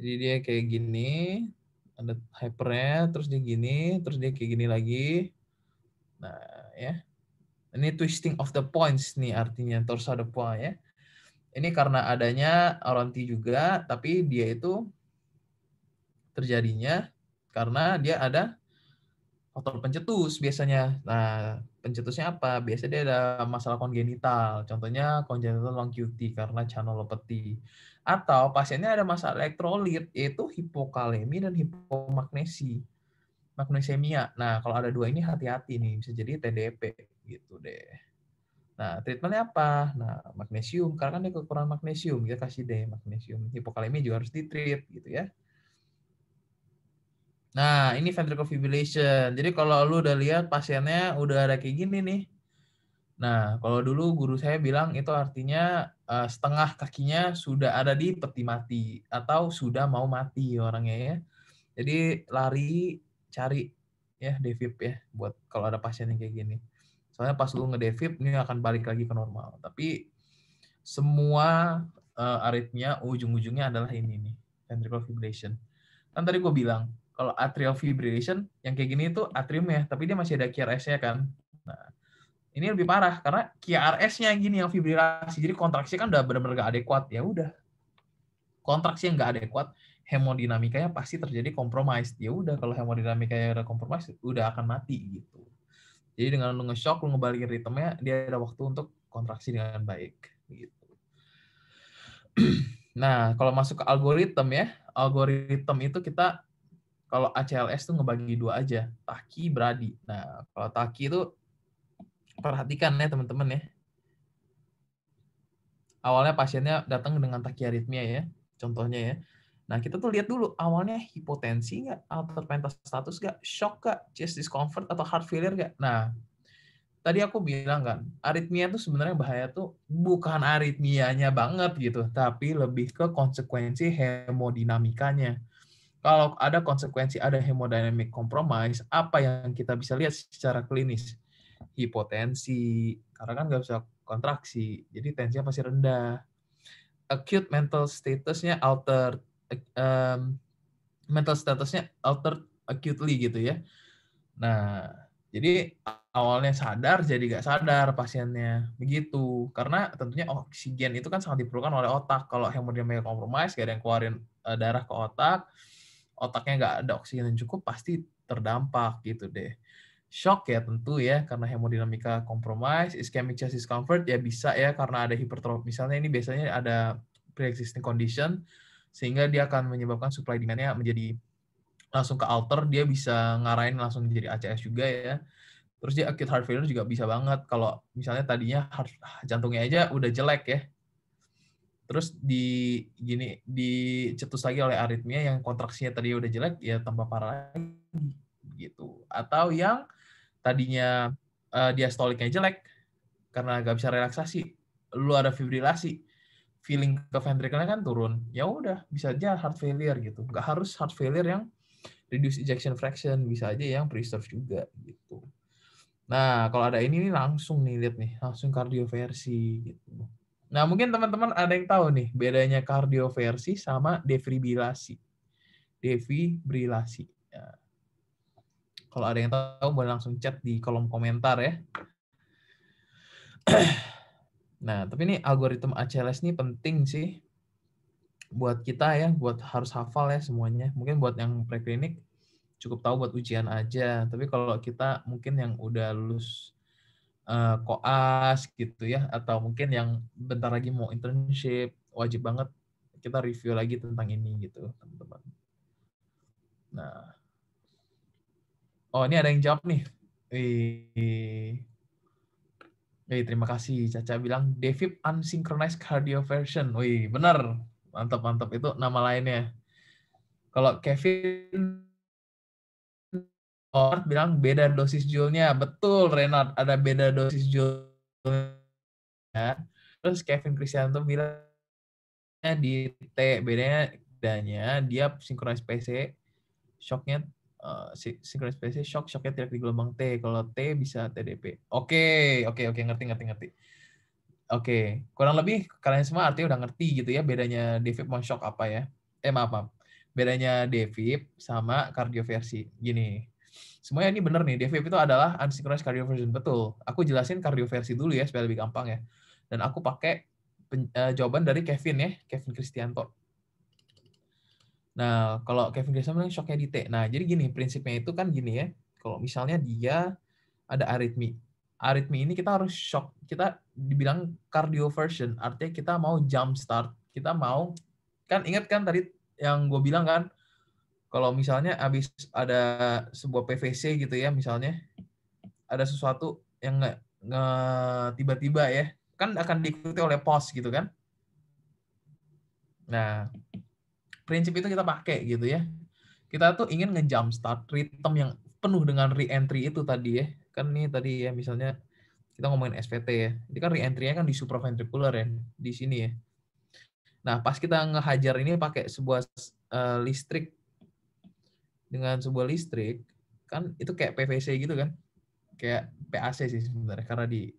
jadi dia kayak gini, ada hypernya, terus dia gini, terus dia kayak gini lagi. Nah, ya. Ini twisting of the points nih artinya torso de point ya. Ini karena adanya Oronti juga, tapi dia itu terjadinya karena dia ada faktor pencetus biasanya. Nah, pencetusnya apa? Biasanya dia ada masalah kongenital. Contohnya congenital long QT karena canolopati. Atau pasiennya ada masalah elektrolit yaitu hipokalemi dan hipomagnesi. Magnesemia. Nah, kalau ada dua ini hati-hati nih bisa jadi TDP. E gitu deh. Nah, treatmentnya apa? Nah, magnesium. Karena kan dia kekurangan magnesium, kita kasih deh magnesium. Hipokalemi juga harus ditreat gitu ya. Nah, ini ventricle fibrillation. Jadi kalau lu udah lihat pasiennya udah ada kayak gini nih. Nah, kalau dulu guru saya bilang itu artinya uh, setengah kakinya sudah ada di peti mati atau sudah mau mati orangnya ya. Jadi lari cari ya defib ya buat kalau ada pasien yang kayak gini soalnya pas lu ngedevip ini akan balik lagi ke normal tapi semua uh, aritmia ujung-ujungnya adalah ini nih ventricular fibrillation kan tadi gue bilang kalau atrial fibrillation yang kayak gini itu atrium ya tapi dia masih ada QRS-nya kan nah ini lebih parah karena QRS-nya gini yang fibrilasi jadi kontraksi kan udah benar-benar gak adekuat ya udah kontraksi yang gak adekuat hemodinamikanya pasti terjadi kompromis ya udah kalau hemodinamikanya udah kompromis udah akan mati gitu jadi dengan lu nge-shock, lu ngebalikin ritmenya, dia ada waktu untuk kontraksi dengan baik. Gitu. [CLEARS THROAT] nah, kalau masuk ke algoritm ya, algoritm itu kita kalau ACLS tuh ngebagi dua aja, taki, bradi. Nah, kalau taki itu perhatikan ya teman-teman ya. Awalnya pasiennya datang dengan takiaritmia ya, contohnya ya Nah, kita tuh lihat dulu awalnya hipotensi nggak, alter mental status nggak, shock nggak, chest discomfort atau heart failure nggak. Nah, tadi aku bilang kan, aritmia tuh sebenarnya bahaya tuh bukan aritmianya banget gitu, tapi lebih ke konsekuensi hemodinamikanya. Kalau ada konsekuensi ada hemodynamic compromise, apa yang kita bisa lihat secara klinis? Hipotensi, karena kan nggak bisa kontraksi, jadi tensinya pasti rendah. Acute mental statusnya altered, um, mental statusnya altered acutely gitu ya. Nah, jadi awalnya sadar jadi gak sadar pasiennya begitu karena tentunya oksigen itu kan sangat diperlukan oleh otak kalau hemodinamika kompromis gak ada yang keluarin eh, darah ke otak otaknya gak ada oksigen yang cukup pasti terdampak gitu deh shock ya tentu ya karena hemodinamika kompromis ischemic chest discomfort ya bisa ya karena ada hipertrofi misalnya ini biasanya ada pre-existing condition sehingga dia akan menyebabkan supply demand-nya menjadi langsung ke alter, dia bisa ngarahin langsung jadi ACS juga ya. Terus dia acute heart failure juga bisa banget kalau misalnya tadinya heart, jantungnya aja udah jelek ya. Terus di gini dicetus lagi oleh aritmia yang kontraksinya tadi udah jelek ya tambah parah lagi gitu. Atau yang tadinya uh, eh, diastoliknya jelek karena nggak bisa relaksasi, lu ada fibrilasi, feeling ke ventricle kan turun ya udah bisa aja heart failure gitu nggak harus heart failure yang reduce ejection fraction bisa aja yang preserve juga gitu nah kalau ada ini nih langsung nih lihat nih langsung kardioversi gitu nah mungkin teman-teman ada yang tahu nih bedanya kardioversi sama defibrilasi defibrilasi ya. kalau ada yang tahu boleh langsung chat di kolom komentar ya [CLEARS THROAT] Nah, tapi ini algoritma ACLS ini penting sih buat kita ya, buat harus hafal ya semuanya. Mungkin buat yang preklinik cukup tahu buat ujian aja. Tapi kalau kita mungkin yang udah lulus uh, koas gitu ya, atau mungkin yang bentar lagi mau internship, wajib banget kita review lagi tentang ini gitu, teman-teman. Nah, oh ini ada yang jawab nih. Wih. Hey, terima kasih. Caca bilang Devip unsynchronized cardio version. Wih, benar. Mantap, mantap. Itu nama lainnya. Kalau Kevin Ort bilang beda dosis joule Betul, Renat. Ada beda dosis joule-nya. Terus Kevin Kristianto bilang di T bedanya bedanya dia sinkronis PC shocknya uh, shock shocknya tidak di gelombang T kalau T bisa TDP oke okay, oke okay, oke okay, ngerti ngerti ngerti oke okay. kurang lebih kalian semua artinya udah ngerti gitu ya bedanya defib sama shock apa ya eh maaf maaf bedanya defib sama kardioversi gini semuanya ini bener nih defib itu adalah unsynchronized cardioversion betul aku jelasin kardioversi dulu ya supaya lebih gampang ya dan aku pakai pen, uh, jawaban dari Kevin ya Kevin Kristianto Nah, kalau Kevin Grayson bilang shocknya di T. Nah, jadi gini, prinsipnya itu kan gini ya. Kalau misalnya dia ada aritmi. Aritmi ini kita harus shock. Kita dibilang cardioversion, artinya kita mau jump start. Kita mau, kan ingat kan tadi yang gue bilang kan, kalau misalnya habis ada sebuah PVC gitu ya, misalnya ada sesuatu yang nggak tiba-tiba ya, kan akan diikuti oleh pause gitu kan. Nah, prinsip itu kita pakai gitu ya. Kita tuh ingin start rhythm yang penuh dengan re-entry itu tadi ya. Kan nih tadi ya misalnya kita ngomongin SPT ya. Ini kan re-entry-nya kan di supraventricular ya, di sini ya. Nah, pas kita ngehajar ini pakai sebuah uh, listrik dengan sebuah listrik, kan itu kayak PVC gitu kan. Kayak PAC sih sebenarnya karena di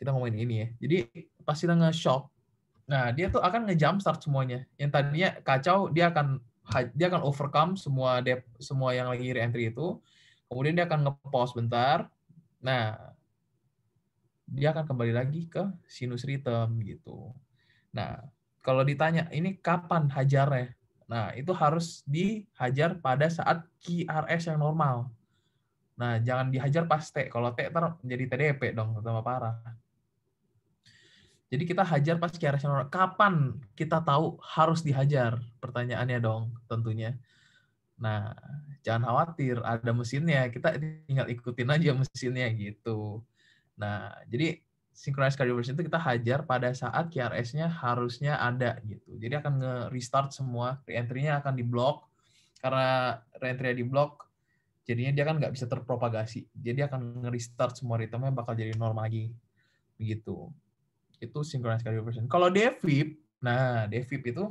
kita ngomongin ini ya. Jadi pas kita nge-shock Nah, dia tuh akan start semuanya. Yang tadinya kacau, dia akan dia akan overcome semua dep, semua yang lagi re-entry itu. Kemudian dia akan nge-pause bentar. Nah, dia akan kembali lagi ke sinus rhythm gitu. Nah, kalau ditanya ini kapan hajarnya? Nah, itu harus dihajar pada saat QRS yang normal. Nah, jangan dihajar pas T. Kalau T ntar jadi TDP dong, tambah parah. Jadi kita hajar pas secara rasional. Kapan kita tahu harus dihajar? Pertanyaannya dong tentunya. Nah, jangan khawatir, ada mesinnya. Kita tinggal ikutin aja mesinnya gitu. Nah, jadi synchronized cardioversion itu kita hajar pada saat QRS-nya harusnya ada gitu. Jadi akan nge-restart semua, entry nya akan di diblok. Karena re entry nya diblok, jadinya dia kan nggak bisa terpropagasi. Jadi akan nge-restart semua ritmenya bakal jadi normal lagi. gitu itu synchronized cardio version. Kalau Devip, nah Devip itu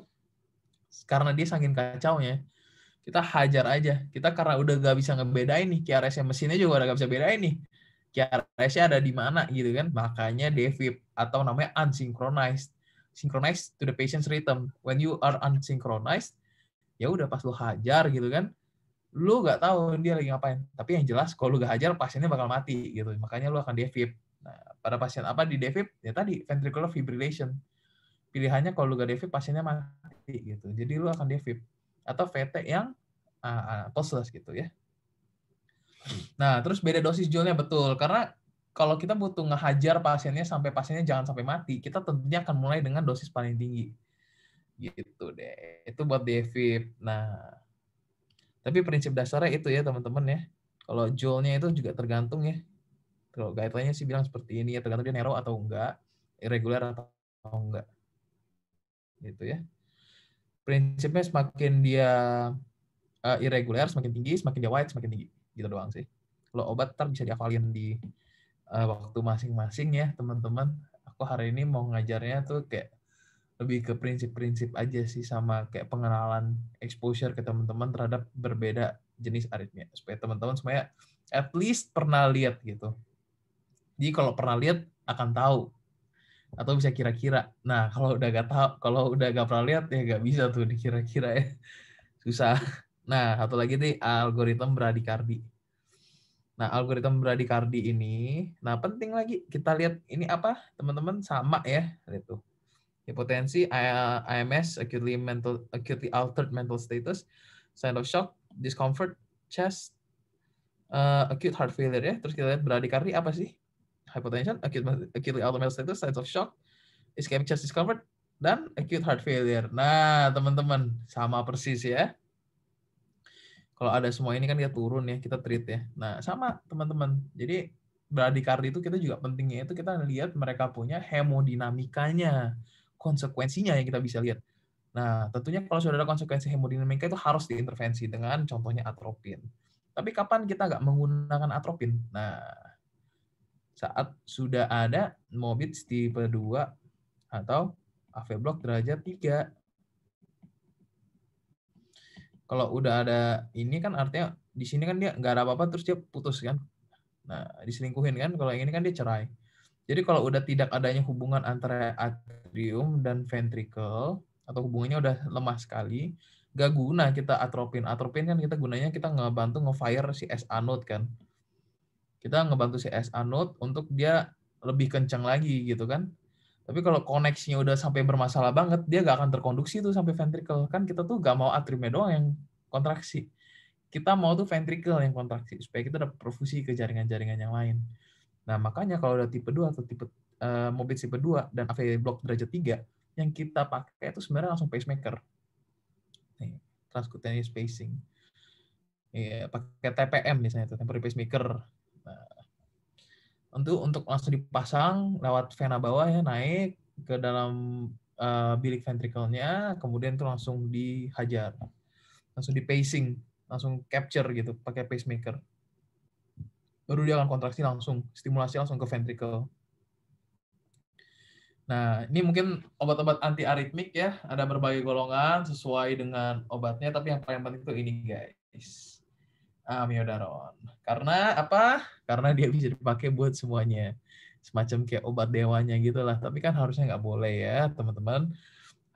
karena dia saking kacaunya, kita hajar aja. Kita karena udah gak bisa ngebedain nih, KRS mesinnya juga udah gak bisa bedain nih. krs ada di mana gitu kan. Makanya Devip atau namanya unsynchronized. Synchronized to the patient's rhythm. When you are unsynchronized, ya udah pas lu hajar gitu kan, lu gak tahu dia lagi ngapain. Tapi yang jelas kalau lu gak hajar pasiennya bakal mati gitu. Makanya lu akan devip. Nah, pada pasien apa di DVIP ya tadi ventricular fibrillation pilihannya kalau lu gak DVIP pasiennya mati gitu jadi lu akan DVIP atau VT yang uh, ah, ah, tossless gitu ya nah terus beda dosis jolnya betul karena kalau kita butuh ngehajar pasiennya sampai pasiennya jangan sampai mati kita tentunya akan mulai dengan dosis paling tinggi gitu deh itu buat DVIP nah tapi prinsip dasarnya itu ya teman-teman ya kalau jolnya itu juga tergantung ya kalau gitu guideline-nya sih bilang seperti ini ya tergantung dia narrow atau enggak, irregular atau enggak. Gitu ya. Prinsipnya semakin dia uh, irregular semakin tinggi, semakin dia wide semakin tinggi. Gitu doang sih. Kalau obat ter bisa diavalin di uh, waktu masing-masing ya, teman-teman. Aku hari ini mau ngajarnya tuh kayak lebih ke prinsip-prinsip aja sih sama kayak pengenalan exposure ke teman-teman terhadap berbeda jenis aritmia supaya teman-teman semuanya at least pernah lihat gitu jadi kalau pernah lihat akan tahu atau bisa kira-kira. Nah kalau udah gak tahu, kalau udah gak pernah lihat ya gak bisa tuh dikira-kira ya susah. Nah satu lagi nih algoritma bradikardi. Nah algoritma bradikardi ini, nah penting lagi kita lihat ini apa teman-teman sama ya itu hipotensi, IMS, acutely mental, acutely altered mental status, sign of shock, discomfort, chest, uh, acute heart failure ya. Terus kita lihat bradikardi apa sih? hypotension, acute, acutely status, signs of shock, ischemic chest discomfort, dan acute heart failure. Nah, teman-teman, sama persis ya. Kalau ada semua ini kan dia turun ya, kita treat ya. Nah, sama teman-teman. Jadi bradikardi itu kita juga pentingnya itu kita lihat mereka punya hemodinamikanya, konsekuensinya yang kita bisa lihat. Nah, tentunya kalau sudah ada konsekuensi hemodinamika itu harus diintervensi dengan contohnya atropin. Tapi kapan kita nggak menggunakan atropin? Nah, saat sudah ada mobil tipe 2 atau AV block derajat 3. Kalau udah ada ini kan artinya di sini kan dia nggak ada apa-apa terus dia putus kan. Nah, diselingkuhin kan. Kalau yang ini kan dia cerai. Jadi kalau udah tidak adanya hubungan antara atrium dan ventricle atau hubungannya udah lemah sekali, nggak guna kita atropin. Atropin kan kita gunanya kita ngebantu nge-fire si SA node kan kita ngebantu si SA node untuk dia lebih kencang lagi gitu kan. Tapi kalau koneksinya udah sampai bermasalah banget, dia gak akan terkonduksi tuh sampai ventricle. Kan kita tuh gak mau atriumnya doang yang kontraksi. Kita mau tuh ventricle yang kontraksi, supaya kita dapat perfusi ke jaringan-jaringan yang lain. Nah, makanya kalau udah tipe 2 atau tipe uh, eh, mobil tipe 2 dan AV block derajat 3, yang kita pakai itu sebenarnya langsung pacemaker. Nih, transcutaneous pacing Iya, pakai TPM misalnya, tuh temporary pacemaker Nah, untuk untuk langsung dipasang lewat vena bawah ya naik ke dalam uh, bilik ventrikelnya, kemudian itu langsung dihajar, langsung di pacing, langsung capture gitu pakai pacemaker. Baru dia akan kontraksi langsung, stimulasi langsung ke ventrikel. Nah, ini mungkin obat-obat anti aritmik ya, ada berbagai golongan sesuai dengan obatnya, tapi yang paling penting itu ini guys amiodaron. Ah, Karena apa? Karena dia bisa dipakai buat semuanya. Semacam kayak obat dewanya gitu lah. Tapi kan harusnya nggak boleh ya, teman-teman.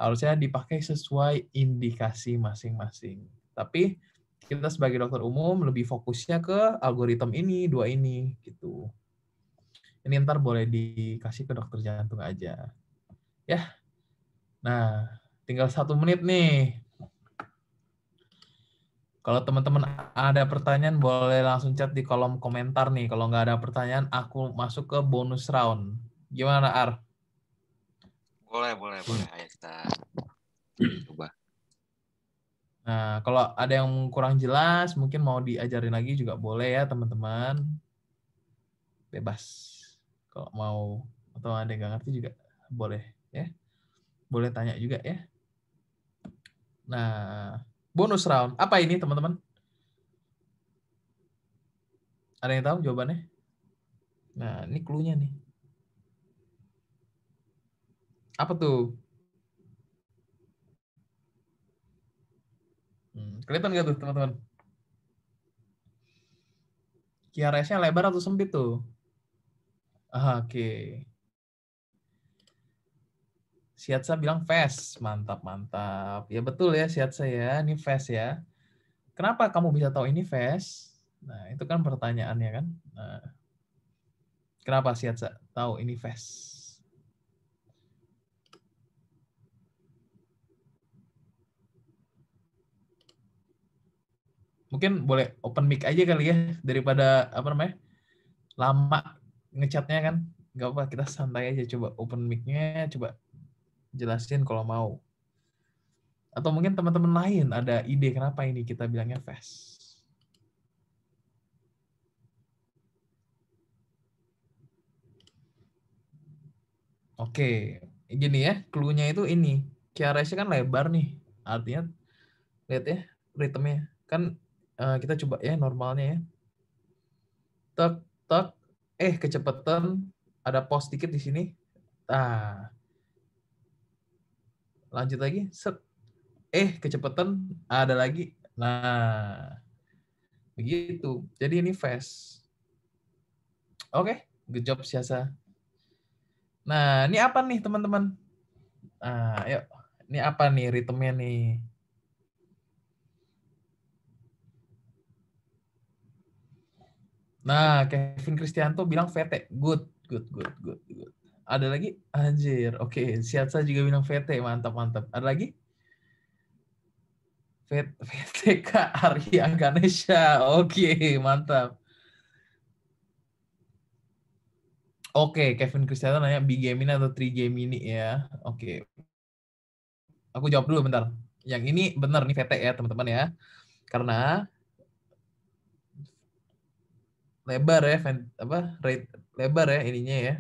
Harusnya dipakai sesuai indikasi masing-masing. Tapi kita sebagai dokter umum lebih fokusnya ke algoritma ini, dua ini, gitu. Ini ntar boleh dikasih ke dokter jantung aja. Ya. Nah, tinggal satu menit nih kalau teman-teman ada pertanyaan, boleh langsung chat di kolom komentar nih. Kalau nggak ada pertanyaan, aku masuk ke bonus round. Gimana, Ar? Boleh, boleh, boleh. Ayo kita coba. Nah, kalau ada yang kurang jelas, mungkin mau diajarin lagi juga boleh ya, teman-teman. Bebas. Kalau mau atau ada yang nggak ngerti juga boleh ya. Boleh tanya juga ya. Nah, bonus round. Apa ini teman-teman? Ada yang tahu jawabannya? Nah, ini clue-nya nih. Apa tuh? Hmm, kelihatan nggak tuh teman-teman? QRS-nya lebar atau sempit tuh? Oke. Okay saya bilang fast. Mantap, mantap. Ya betul ya Siatsa saya ini fast ya. Kenapa kamu bisa tahu ini fast? Nah, itu kan pertanyaannya kan. Nah, kenapa Siatsa tahu ini fast? Mungkin boleh open mic aja kali ya daripada apa namanya? lama ngecatnya kan Gak apa kita santai aja coba open mic-nya coba jelasin kalau mau. Atau mungkin teman-teman lain ada ide kenapa ini kita bilangnya fast. Oke, gini ya, clue-nya itu ini. qrs nya kan lebar nih, artinya lihat ya ritme Kan uh, kita coba ya normalnya ya. Tek, tek, eh kecepatan, ada pos dikit di sini. Nah, lanjut lagi set eh kecepatan ada lagi nah begitu jadi ini fast oke okay. good job siasa nah ini apa nih teman-teman nah yuk ini apa nih ritmenya nih Nah, Kevin Kristianto bilang VT. Good, good, good, good, good. Ada lagi? Anjir. Oke, okay. Siatsa juga bilang VT. Mantap, mantap. Ada lagi? VT, [LAUGHS] VTK Arya Ganesha. Oke, okay. mantap. Oke, okay. Kevin Cristiano nanya game ini atau 3 game Gemini ya. Oke. Okay. Aku jawab dulu bentar. Yang ini benar nih VT ya, teman-teman ya. Karena lebar ya, apa? Rate lebar ya ininya ya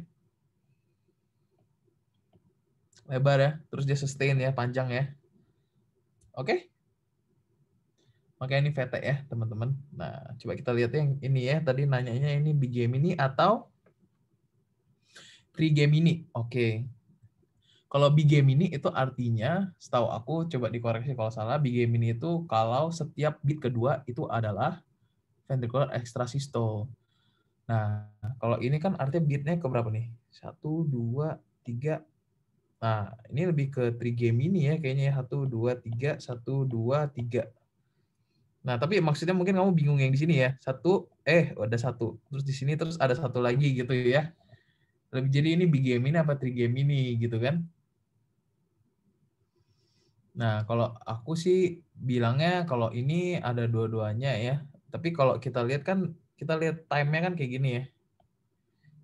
lebar ya, terus dia sustain ya, panjang ya. Oke? Okay? Makanya ini VT ya, teman-teman. Nah, coba kita lihat yang ini ya. Tadi nanyanya ini ini atau game ini. Oke. Okay. Kalau ini itu artinya, setahu aku, coba dikoreksi kalau salah, ini itu kalau setiap bit kedua itu adalah ventricular extrasystole. Nah, kalau ini kan artinya bitnya ke berapa nih? Satu, dua, tiga, Nah, ini lebih ke ini ya kayaknya ya. satu dua tiga satu dua tiga Nah, tapi maksudnya mungkin kamu bingung yang di sini ya. Satu, eh ada satu. Terus di sini terus ada satu lagi gitu ya. Lebih jadi ini ini apa ini gitu kan. Nah, kalau aku sih bilangnya kalau ini ada dua-duanya ya. Tapi kalau kita lihat kan, kita lihat time-nya kan kayak gini ya.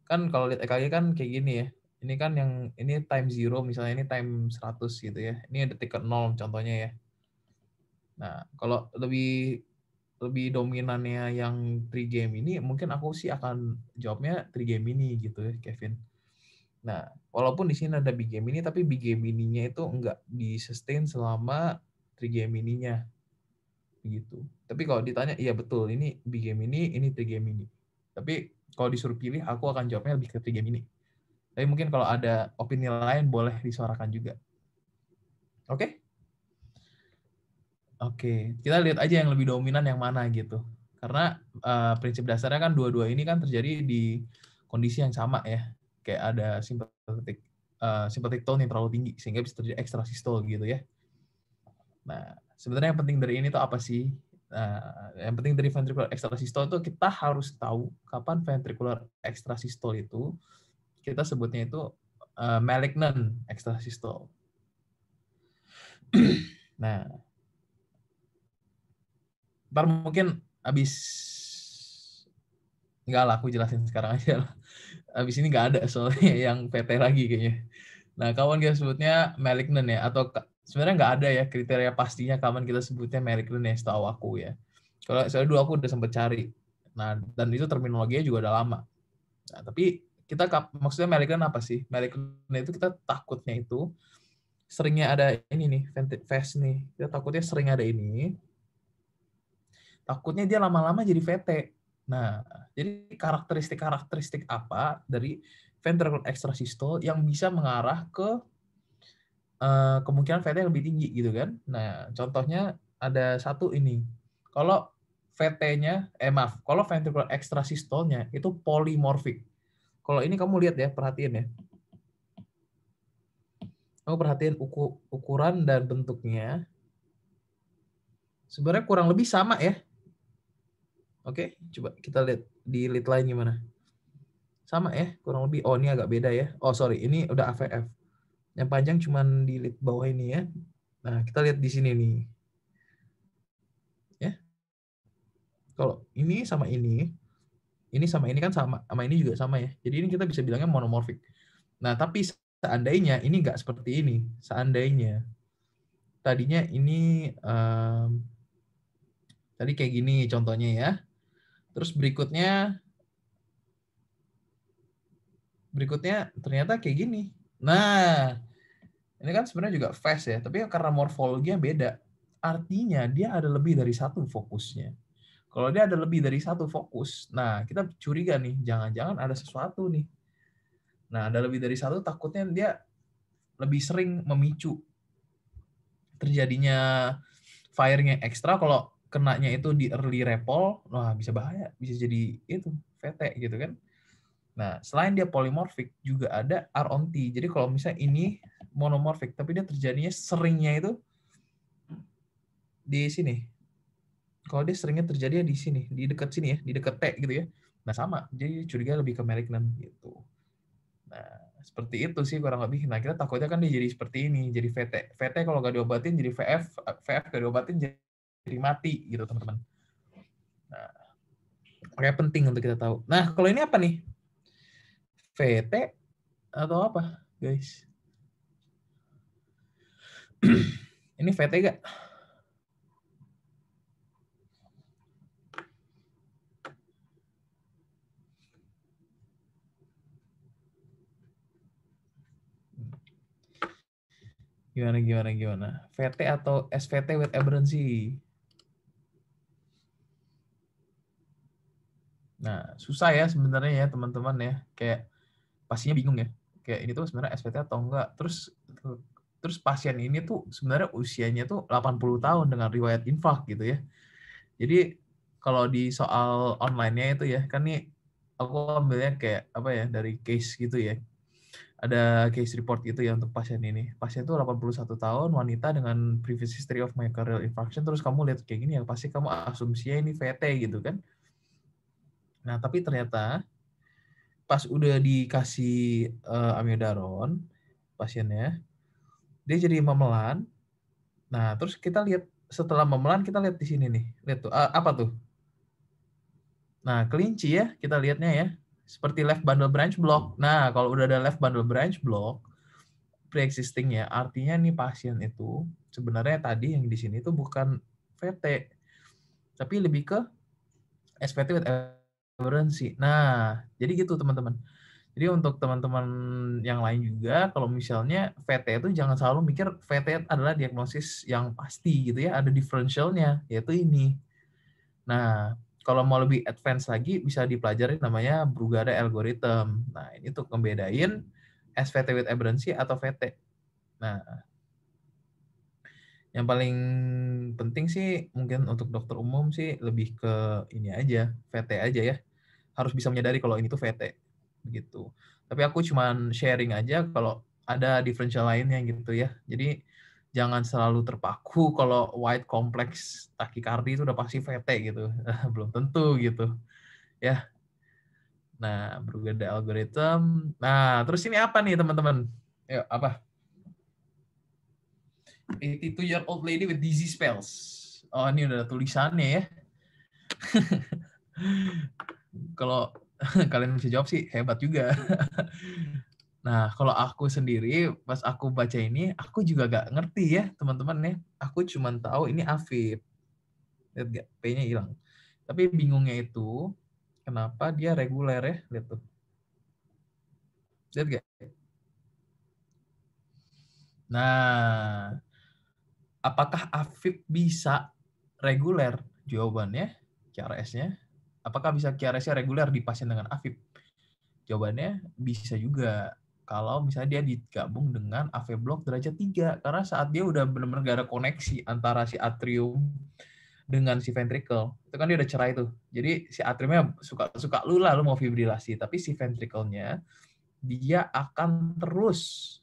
Kan kalau lihat EKG kan kayak gini ya ini kan yang ini time zero misalnya ini time 100 gitu ya. Ini detik ke nol contohnya ya. Nah, kalau lebih lebih dominannya yang three game ini mungkin aku sih akan jawabnya three game ini gitu ya Kevin. Nah, walaupun di sini ada big game ini tapi big game ininya itu enggak di sustain selama three game ininya. gitu. Tapi kalau ditanya iya betul ini big game ini, ini three game ini. Tapi kalau disuruh pilih aku akan jawabnya lebih ke three game ini. Tapi mungkin kalau ada opini lain boleh disuarakan juga. Oke? Okay? Oke, okay. kita lihat aja yang lebih dominan yang mana gitu. Karena uh, prinsip dasarnya kan dua-dua ini kan terjadi di kondisi yang sama ya. Kayak ada simpatik uh, simpatik tone yang terlalu tinggi sehingga bisa terjadi sistol gitu ya. Nah, sebenarnya yang penting dari ini tuh apa sih? Nah, yang penting dari ventricular extrasistol itu kita harus tahu kapan ventricular extrasistol itu kita sebutnya itu uh, malignant ekstrasistol. [CLEARS THROAT] nah, ntar mungkin abis nggak laku jelasin sekarang aja lah. Abis ini nggak ada soalnya [LAUGHS] yang PT lagi kayaknya. Nah, kawan kita sebutnya malignant ya, atau sebenarnya nggak ada ya kriteria pastinya kawan kita sebutnya malignant ya, setahu aku ya. Kalau soalnya dulu aku udah sempet cari. Nah, dan itu terminologinya juga udah lama. Nah, tapi kita maksudnya malignant apa sih? Malignant itu kita takutnya itu seringnya ada ini nih, fast nih. Kita takutnya sering ada ini. Takutnya dia lama-lama jadi VT. Nah, jadi karakteristik-karakteristik apa dari ventricular extrasystole yang bisa mengarah ke uh, kemungkinan VT yang lebih tinggi gitu kan? Nah, contohnya ada satu ini. Kalau VT-nya, eh maaf, kalau ventricle nya itu polimorfik kalau ini kamu lihat ya, perhatiin ya. Kamu perhatiin uku, ukuran dan bentuknya. Sebenarnya kurang lebih sama ya. Oke, coba kita lihat di lead line gimana. Sama ya, kurang lebih. Oh, ini agak beda ya. Oh, sorry, ini udah AVF. Yang panjang cuman di lead bawah ini ya. Nah, kita lihat di sini nih. Ya. Kalau ini sama ini, ini sama ini kan sama sama ini juga sama ya jadi ini kita bisa bilangnya monomorfik nah tapi seandainya ini nggak seperti ini seandainya tadinya ini um, tadi kayak gini contohnya ya terus berikutnya berikutnya ternyata kayak gini nah ini kan sebenarnya juga fast ya tapi karena morfologinya beda artinya dia ada lebih dari satu fokusnya kalau dia ada lebih dari satu fokus, nah kita curiga nih, jangan-jangan ada sesuatu nih. Nah, ada lebih dari satu takutnya dia lebih sering memicu terjadinya firing yang ekstra kalau kenanya itu di early repol, wah bisa bahaya, bisa jadi itu VT gitu kan. Nah, selain dia polymorphic juga ada R T. Jadi kalau misalnya ini monomorphic tapi dia terjadinya seringnya itu di sini kalau dia seringnya terjadi di sini, di dekat sini ya, di dekat T gitu ya. Nah sama, jadi curiga lebih ke malignant gitu. Nah seperti itu sih kurang lebih. Nah kita takutnya kan dia jadi seperti ini, jadi VT. VT kalau nggak diobatin jadi VF, VF nggak diobatin jadi mati gitu teman-teman. Nah, makanya penting untuk kita tahu. Nah kalau ini apa nih? VT atau apa guys? [CLEARS THROAT] ini VT gak? Gimana, gimana, gimana? VT atau SVT with emergency? Nah, susah ya sebenarnya ya teman-teman ya. Kayak pastinya bingung ya. Kayak ini tuh sebenarnya SVT atau enggak. Terus terus pasien ini tuh sebenarnya usianya tuh 80 tahun dengan riwayat infak gitu ya. Jadi kalau di soal online-nya itu ya, kan nih aku ambilnya kayak apa ya dari case gitu ya ada case report gitu ya untuk pasien ini. Pasien itu 81 tahun, wanita dengan previous history of myocardial infarction, terus kamu lihat kayak gini ya, pasti kamu asumsinya ini VT gitu kan. Nah, tapi ternyata pas udah dikasih uh, eh, amiodaron pasiennya, dia jadi memelan. Nah, terus kita lihat setelah memelan, kita lihat di sini nih. Lihat tuh, uh, apa tuh? Nah, kelinci ya, kita lihatnya ya seperti left bundle branch block. Hmm. Nah, kalau udah ada left bundle branch block pre-existing ya, artinya nih pasien itu sebenarnya tadi yang di sini itu bukan VT, tapi lebih ke SPT with emergency. Nah, jadi gitu teman-teman. Jadi untuk teman-teman yang lain juga, kalau misalnya VT itu jangan selalu mikir VT adalah diagnosis yang pasti gitu ya, ada differentialnya, yaitu ini. Nah, kalau mau lebih advance lagi bisa dipelajari namanya Brugada algorithm. Nah, ini untuk ngebedain SVT with aberrancy atau VT. Nah, yang paling penting sih mungkin untuk dokter umum sih lebih ke ini aja, VT aja ya. Harus bisa menyadari kalau ini tuh VT begitu. Tapi aku cuman sharing aja kalau ada differential lainnya gitu ya. Jadi jangan selalu terpaku kalau white complex takikardi itu udah pasti VT gitu. [LAUGHS] Belum tentu gitu. Ya. Nah, berbeda algoritm. Nah, terus ini apa nih teman-teman? Yuk, apa? 82 year old lady with dizzy spells. Oh, ini udah ada tulisannya ya. [LAUGHS] kalau [LAUGHS] kalian bisa jawab sih hebat juga. Nah, kalau aku sendiri pas aku baca ini, aku juga gak ngerti ya teman-teman ya. Aku cuman tahu ini Afif. Lihat gak? P-nya hilang. Tapi bingungnya itu kenapa dia reguler ya? Lihat tuh. Lihat gak? Nah, apakah Afif bisa reguler? Jawabannya QRS-nya. Apakah bisa QRS-nya reguler di pasien dengan Afif? Jawabannya bisa juga kalau misalnya dia digabung dengan AV Block derajat 3 karena saat dia udah benar-benar gak ada koneksi antara si atrium dengan si ventricle itu kan dia udah cerai tuh jadi si atriumnya suka suka lu lah lu mau fibrilasi tapi si ventricle dia akan terus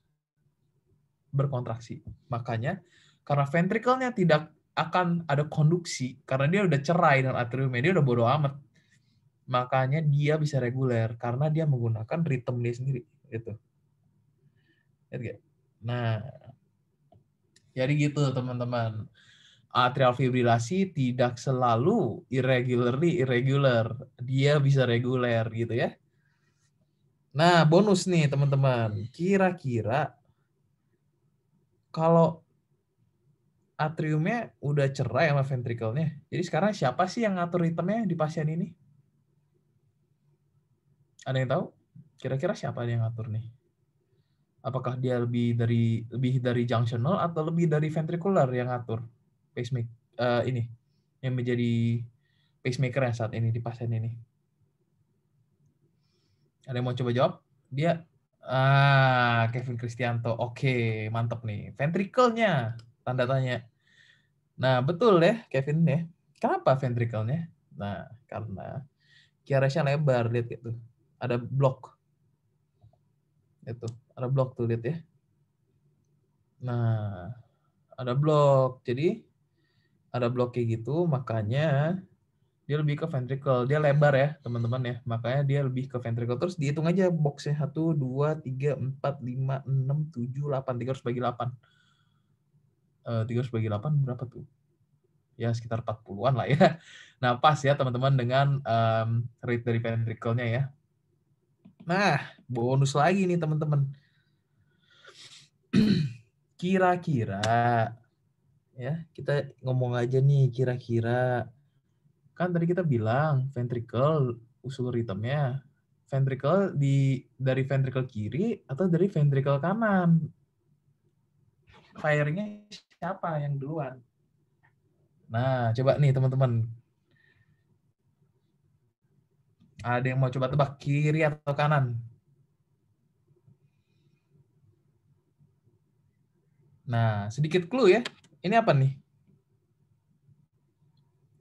berkontraksi makanya karena ventricle tidak akan ada konduksi karena dia udah cerai dan atriumnya dia udah bodo amat makanya dia bisa reguler karena dia menggunakan ritme dia sendiri gitu Nah, jadi gitu teman-teman. Atrial fibrilasi tidak selalu irregularly irregular. Dia bisa reguler gitu ya. Nah, bonus nih teman-teman. Kira-kira kalau atriumnya udah cerai sama ventrikelnya. Jadi sekarang siapa sih yang ngatur ritmenya di pasien ini? Ada yang tahu? Kira-kira siapa yang ngatur nih? Apakah dia lebih dari lebih dari junctional atau lebih dari ventricular yang ngatur pacemaker uh, ini yang menjadi pacemaker yang saat ini di pasien ini? Ada yang mau coba jawab? Dia ah Kevin Kristianto. Oke, mantap nih. Ventrikelnya tanda tanya. Nah, betul ya Kevin ya. Kenapa ventrikelnya? Nah, karena kiarasnya lebar lihat gitu. Ada blok itu ada blok tuh lihat ya nah ada blok jadi ada blok kayak gitu makanya dia lebih ke ventricle dia lebar ya teman-teman ya makanya dia lebih ke ventricle terus dihitung aja boxnya satu dua tiga empat lima enam tujuh delapan tiga ratus bagi delapan eh, tiga ratus bagi delapan berapa tuh ya sekitar 40-an lah ya. [LAUGHS] Nah, pas ya teman-teman dengan um, rate dari ventricle-nya ya. Nah, bonus lagi nih teman-teman. [CLEARS THROAT] Kira-kira ya, kita ngomong aja nih kira-kira. Kan tadi kita bilang ventricle usul ritmenya ventricle di dari ventricle kiri atau dari ventricle kanan. Firingnya siapa yang duluan? Nah, coba nih teman-teman ada yang mau coba tebak kiri atau kanan? Nah, sedikit clue ya. Ini apa nih?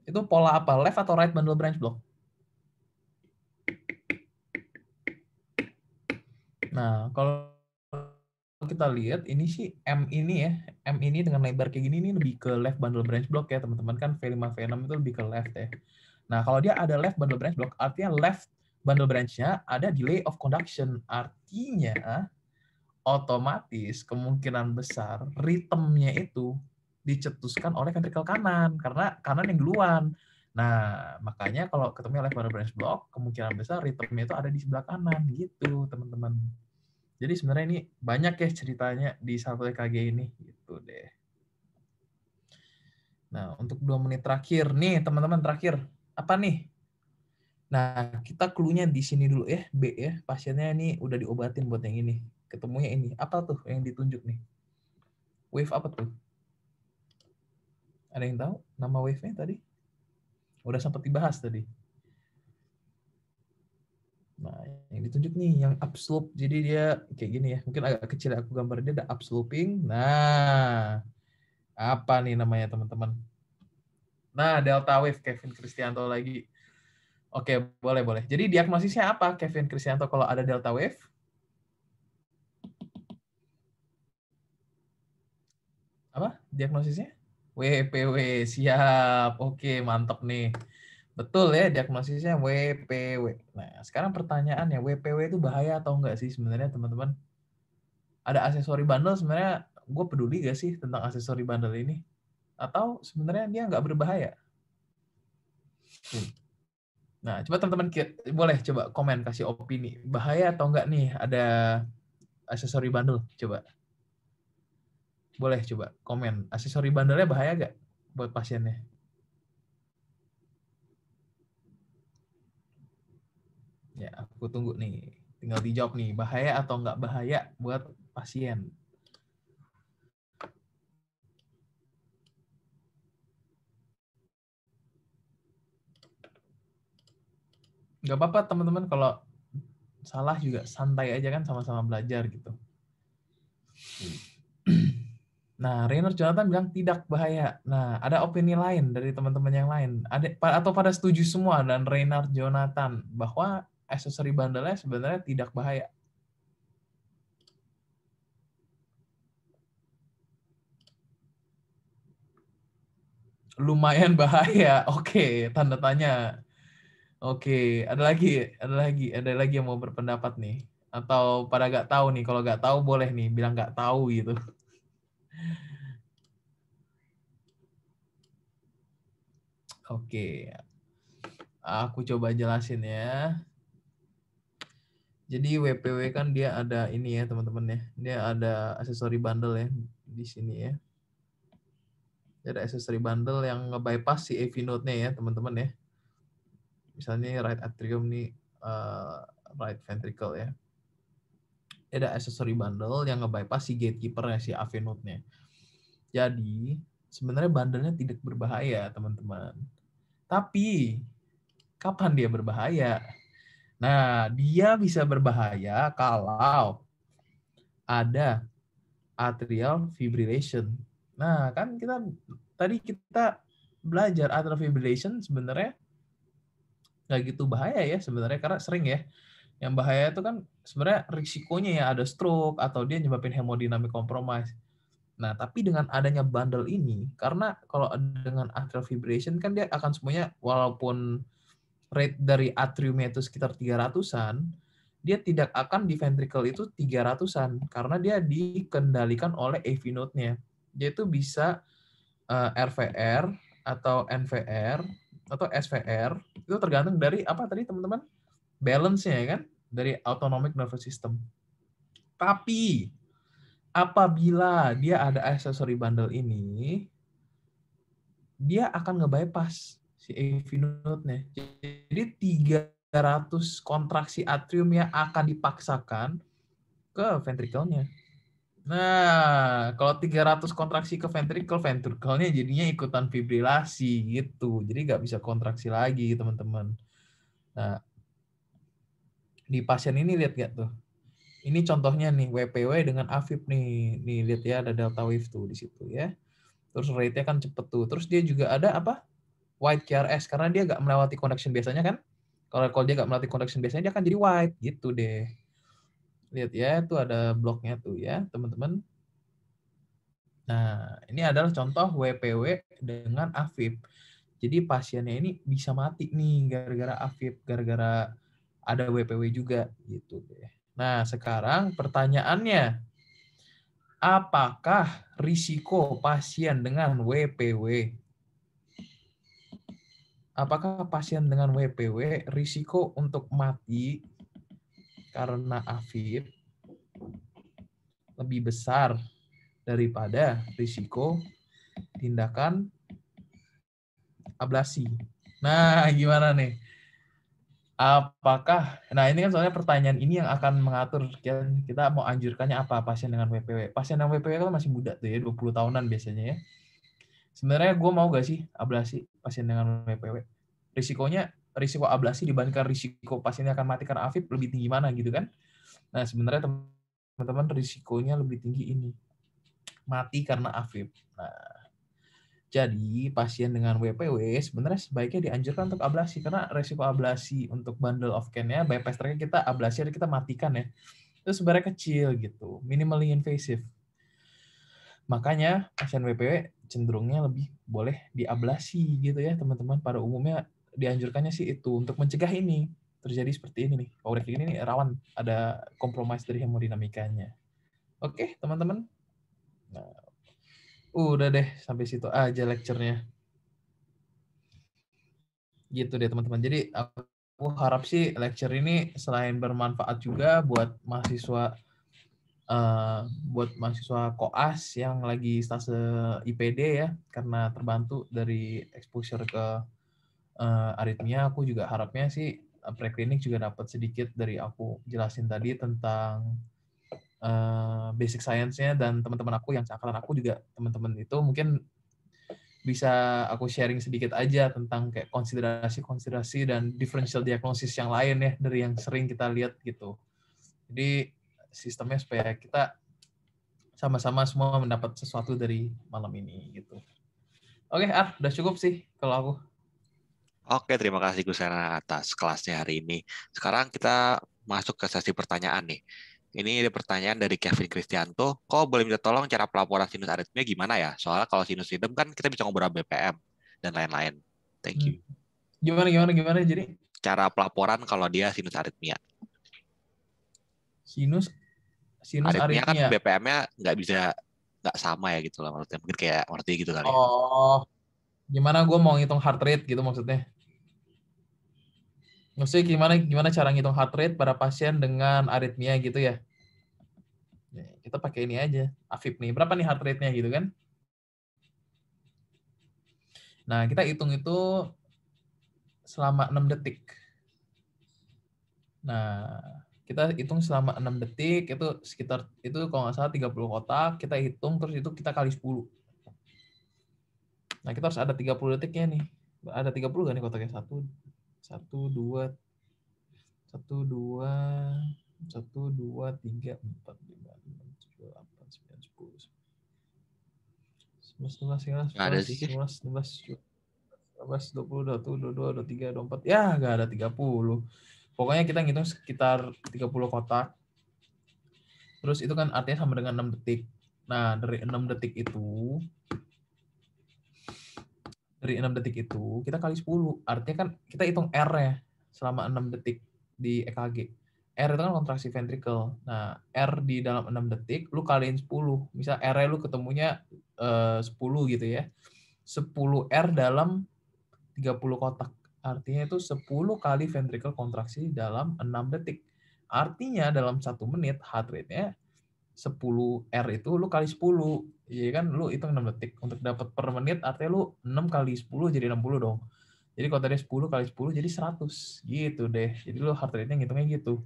Itu pola apa? Left atau right bundle branch block? Nah, kalau kita lihat ini sih M ini ya, M ini dengan lebar kayak gini ini lebih ke left bundle branch block ya teman-teman kan V5 V6 itu lebih ke left ya. Nah, kalau dia ada left bundle branch block, artinya left bundle branch-nya ada delay of conduction. Artinya, otomatis kemungkinan besar ritmenya itu dicetuskan oleh ventricle kanan karena kanan yang duluan. Nah, makanya kalau ketemu left bundle branch block, kemungkinan besar ritmenya itu ada di sebelah kanan gitu, teman-teman. Jadi sebenarnya ini banyak ya ceritanya di satu EKG ini gitu deh. Nah, untuk dua menit terakhir nih, teman-teman terakhir apa nih? Nah, kita klunya di sini dulu ya, B ya. Pasiennya ini udah diobatin buat yang ini. Ketemunya ini. Apa tuh yang ditunjuk nih? Wave apa tuh? Ada yang tahu nama wave-nya tadi? Udah sempat dibahas tadi. Nah, yang ditunjuk nih yang upslope. Jadi dia kayak gini ya. Mungkin agak kecil aku gambar dia ada upsloping. Nah, apa nih namanya teman-teman? Nah, Delta Wave Kevin Kristianto lagi. Oke, boleh boleh. Jadi diagnosisnya apa Kevin Kristianto kalau ada Delta Wave? Apa diagnosisnya? WPW siap. Oke, mantap nih. Betul ya diagnosisnya WPW. Nah, sekarang pertanyaannya WPW itu bahaya atau enggak sih sebenarnya teman-teman? Ada aksesori bandel, sebenarnya gue peduli gak sih tentang aksesori bandel ini? atau sebenarnya dia nggak berbahaya? Nah, coba teman-teman boleh coba komen kasih opini bahaya atau enggak nih ada aksesori bandel coba. Boleh coba komen aksesori bandelnya bahaya nggak buat pasiennya? Ya, aku tunggu nih. Tinggal dijawab nih, bahaya atau enggak bahaya buat pasien. nggak apa-apa teman-teman kalau salah juga santai aja kan sama-sama belajar gitu. [CLEARS THROAT] Nah, Rainer Jonathan bilang tidak bahaya. Nah, ada opini lain dari teman-teman yang lain. Ada atau pada setuju semua dan Rainer Jonathan bahwa aksesori bandelnya sebenarnya tidak bahaya. Lumayan bahaya. [LAUGHS] Oke, tanda tanya. Oke, ada lagi, ada lagi, ada lagi yang mau berpendapat nih. Atau pada gak tahu nih, kalau gak tahu boleh nih, bilang gak tahu gitu. [LAUGHS] Oke, aku coba jelasin ya. Jadi WPW kan dia ada ini ya teman-teman ya, dia ada aksesori bundle ya di sini ya. Dia ada aksesori bundle yang nge-bypass si AV note nya ya teman-teman ya misalnya right atrium nih uh, eh, right ventricle ya ada accessory bundle yang ngebypass si gatekeepernya si node nya jadi sebenarnya bundle-nya tidak berbahaya teman-teman tapi kapan dia berbahaya nah dia bisa berbahaya kalau ada atrial fibrillation nah kan kita tadi kita belajar atrial fibrillation sebenarnya nggak gitu bahaya ya sebenarnya karena sering ya yang bahaya itu kan sebenarnya risikonya ya ada stroke atau dia nyebabin hemodinamik kompromis. Nah, tapi dengan adanya bundle ini, karena kalau dengan atrial fibrillation kan dia akan semuanya walaupun rate dari atriumnya itu sekitar 300-an, dia tidak akan di ventricle itu 300-an karena dia dikendalikan oleh AV node-nya. Dia itu bisa uh, eh, RVR atau NVR atau SVR itu tergantung dari apa tadi teman-teman balance-nya ya kan dari autonomic nervous system. Tapi apabila dia ada accessory bundle ini, dia akan ngebypass si AV node-nya. Jadi 300 kontraksi yang akan dipaksakan ke ventrikelnya. Nah, kalau 300 kontraksi ke ventricle, ventricle-nya jadinya ikutan fibrilasi gitu. Jadi nggak bisa kontraksi lagi, teman-teman. Nah, di pasien ini lihat nggak tuh? Ini contohnya nih, WPW dengan AFib nih. Nih, lihat ya ada delta wave tuh di situ ya. Terus rate-nya kan cepet tuh. Terus dia juga ada apa? White QRS, karena dia nggak melewati conduction biasanya kan. Kalau dia nggak melewati conduction biasanya, dia akan jadi white gitu deh lihat ya itu ada bloknya tuh ya teman-teman nah ini adalah contoh WPW dengan AFib jadi pasiennya ini bisa mati nih gara-gara AFib gara-gara ada WPW juga gitu deh nah sekarang pertanyaannya apakah risiko pasien dengan WPW apakah pasien dengan WPW risiko untuk mati karena afib lebih besar daripada risiko tindakan ablasi. Nah, [LAUGHS] gimana nih? Apakah, nah ini kan soalnya pertanyaan ini yang akan mengatur kita, kita mau anjurkannya apa pasien dengan WPW. Pasien dengan WPW kan masih muda tuh ya, 20 tahunan biasanya ya. Sebenarnya gue mau gak sih ablasi pasien dengan WPW? Risikonya risiko ablasi dibandingkan risiko pasiennya akan mati karena AFib lebih tinggi mana gitu kan. Nah, sebenarnya teman-teman risikonya lebih tinggi ini. Mati karena AFib. Nah, jadi pasien dengan WPW sebenarnya sebaiknya dianjurkan untuk ablasi karena resiko ablasi untuk bundle of care-nya bypass track kita ablasi ada kita matikan ya. Itu sebenarnya kecil gitu, minimally invasive. Makanya pasien WPW cenderungnya lebih boleh diablasi gitu ya teman-teman pada umumnya dianjurkannya sih itu untuk mencegah ini terjadi seperti ini nih. Power ini nih rawan ada kompromis dari hemodinamikanya. Oke, teman-teman. Nah, udah deh sampai situ aja lecture Gitu deh teman-teman. Jadi aku harap sih lecture ini selain bermanfaat juga buat mahasiswa Uh, buat mahasiswa koas yang lagi stase IPD ya karena terbantu dari exposure ke uh, aritmia aku juga harapnya sih eh, preklinik juga dapat sedikit dari aku jelasin tadi tentang uh, basic science-nya dan teman-teman aku yang seangkatan aku juga teman-teman itu mungkin bisa aku sharing sedikit aja tentang kayak konsiderasi-konsiderasi dan differential diagnosis yang lain ya dari yang sering kita lihat gitu. Jadi sistemnya supaya kita sama-sama semua mendapat sesuatu dari malam ini gitu. Oke, ah udah cukup sih kalau aku. Oke, terima kasih Gusana atas kelasnya hari ini. Sekarang kita masuk ke sesi pertanyaan nih. Ini ada pertanyaan dari Kevin Kristianto. Kok boleh minta tolong cara pelaporan sinus aritmia gimana ya? Soalnya kalau sinus rhythm kan kita bisa ngobrol BPM dan lain-lain. Thank you. Hmm. Gimana, gimana, gimana jadi? Cara pelaporan kalau dia sinus aritmia. Sinus sinus aritmia, kan aritmia. kan BPM-nya nggak bisa nggak sama ya gitu lah maksudnya mungkin kayak ngerti gitu kali. Ya. Oh, gimana gue mau ngitung heart rate gitu maksudnya? maksudnya gimana gimana cara ngitung heart rate pada pasien dengan aritmia gitu ya, ya kita pakai ini aja Afib nih berapa nih heart rate-nya gitu kan nah kita hitung itu selama 6 detik nah kita hitung selama 6 detik itu sekitar itu kalau nggak salah 30 kotak kita hitung terus itu kita kali 10 nah kita harus ada 30 detiknya nih ada 30 gak nih kotaknya satu satu, dua, satu, dua, satu, dua, tiga, empat, lima, enam, tujuh, delapan, sembilan, sepuluh. Sebelas, dua belas, ya, sebelas, dua belas, dua belas, dua puluh, dua dua dua, dua tiga, dua empat. Ya, nggak ada tiga puluh. Pokoknya kita ngitung sekitar tiga puluh kotak. Terus itu kan artinya sama dengan enam detik. Nah, dari enam detik itu dari 6 detik itu kita kali 10. Artinya kan kita hitung R ya selama 6 detik di EKG. R itu kan kontraksi ventrikel. Nah, R di dalam 6 detik lu kaliin 10. Misal R lu ketemunya eh, uh, 10 gitu ya. 10 R dalam 30 kotak. Artinya itu 10 kali ventrikel kontraksi dalam 6 detik. Artinya dalam 1 menit heart rate-nya 10 R itu lu kali 10 Iya kan lu hitung 6 detik. Untuk dapat per menit artinya lu 6 kali 10 jadi 60 dong. Jadi kalau tadi 10 kali 10 jadi 100. Gitu deh. Jadi lu heart rate-nya ngitungnya gitu.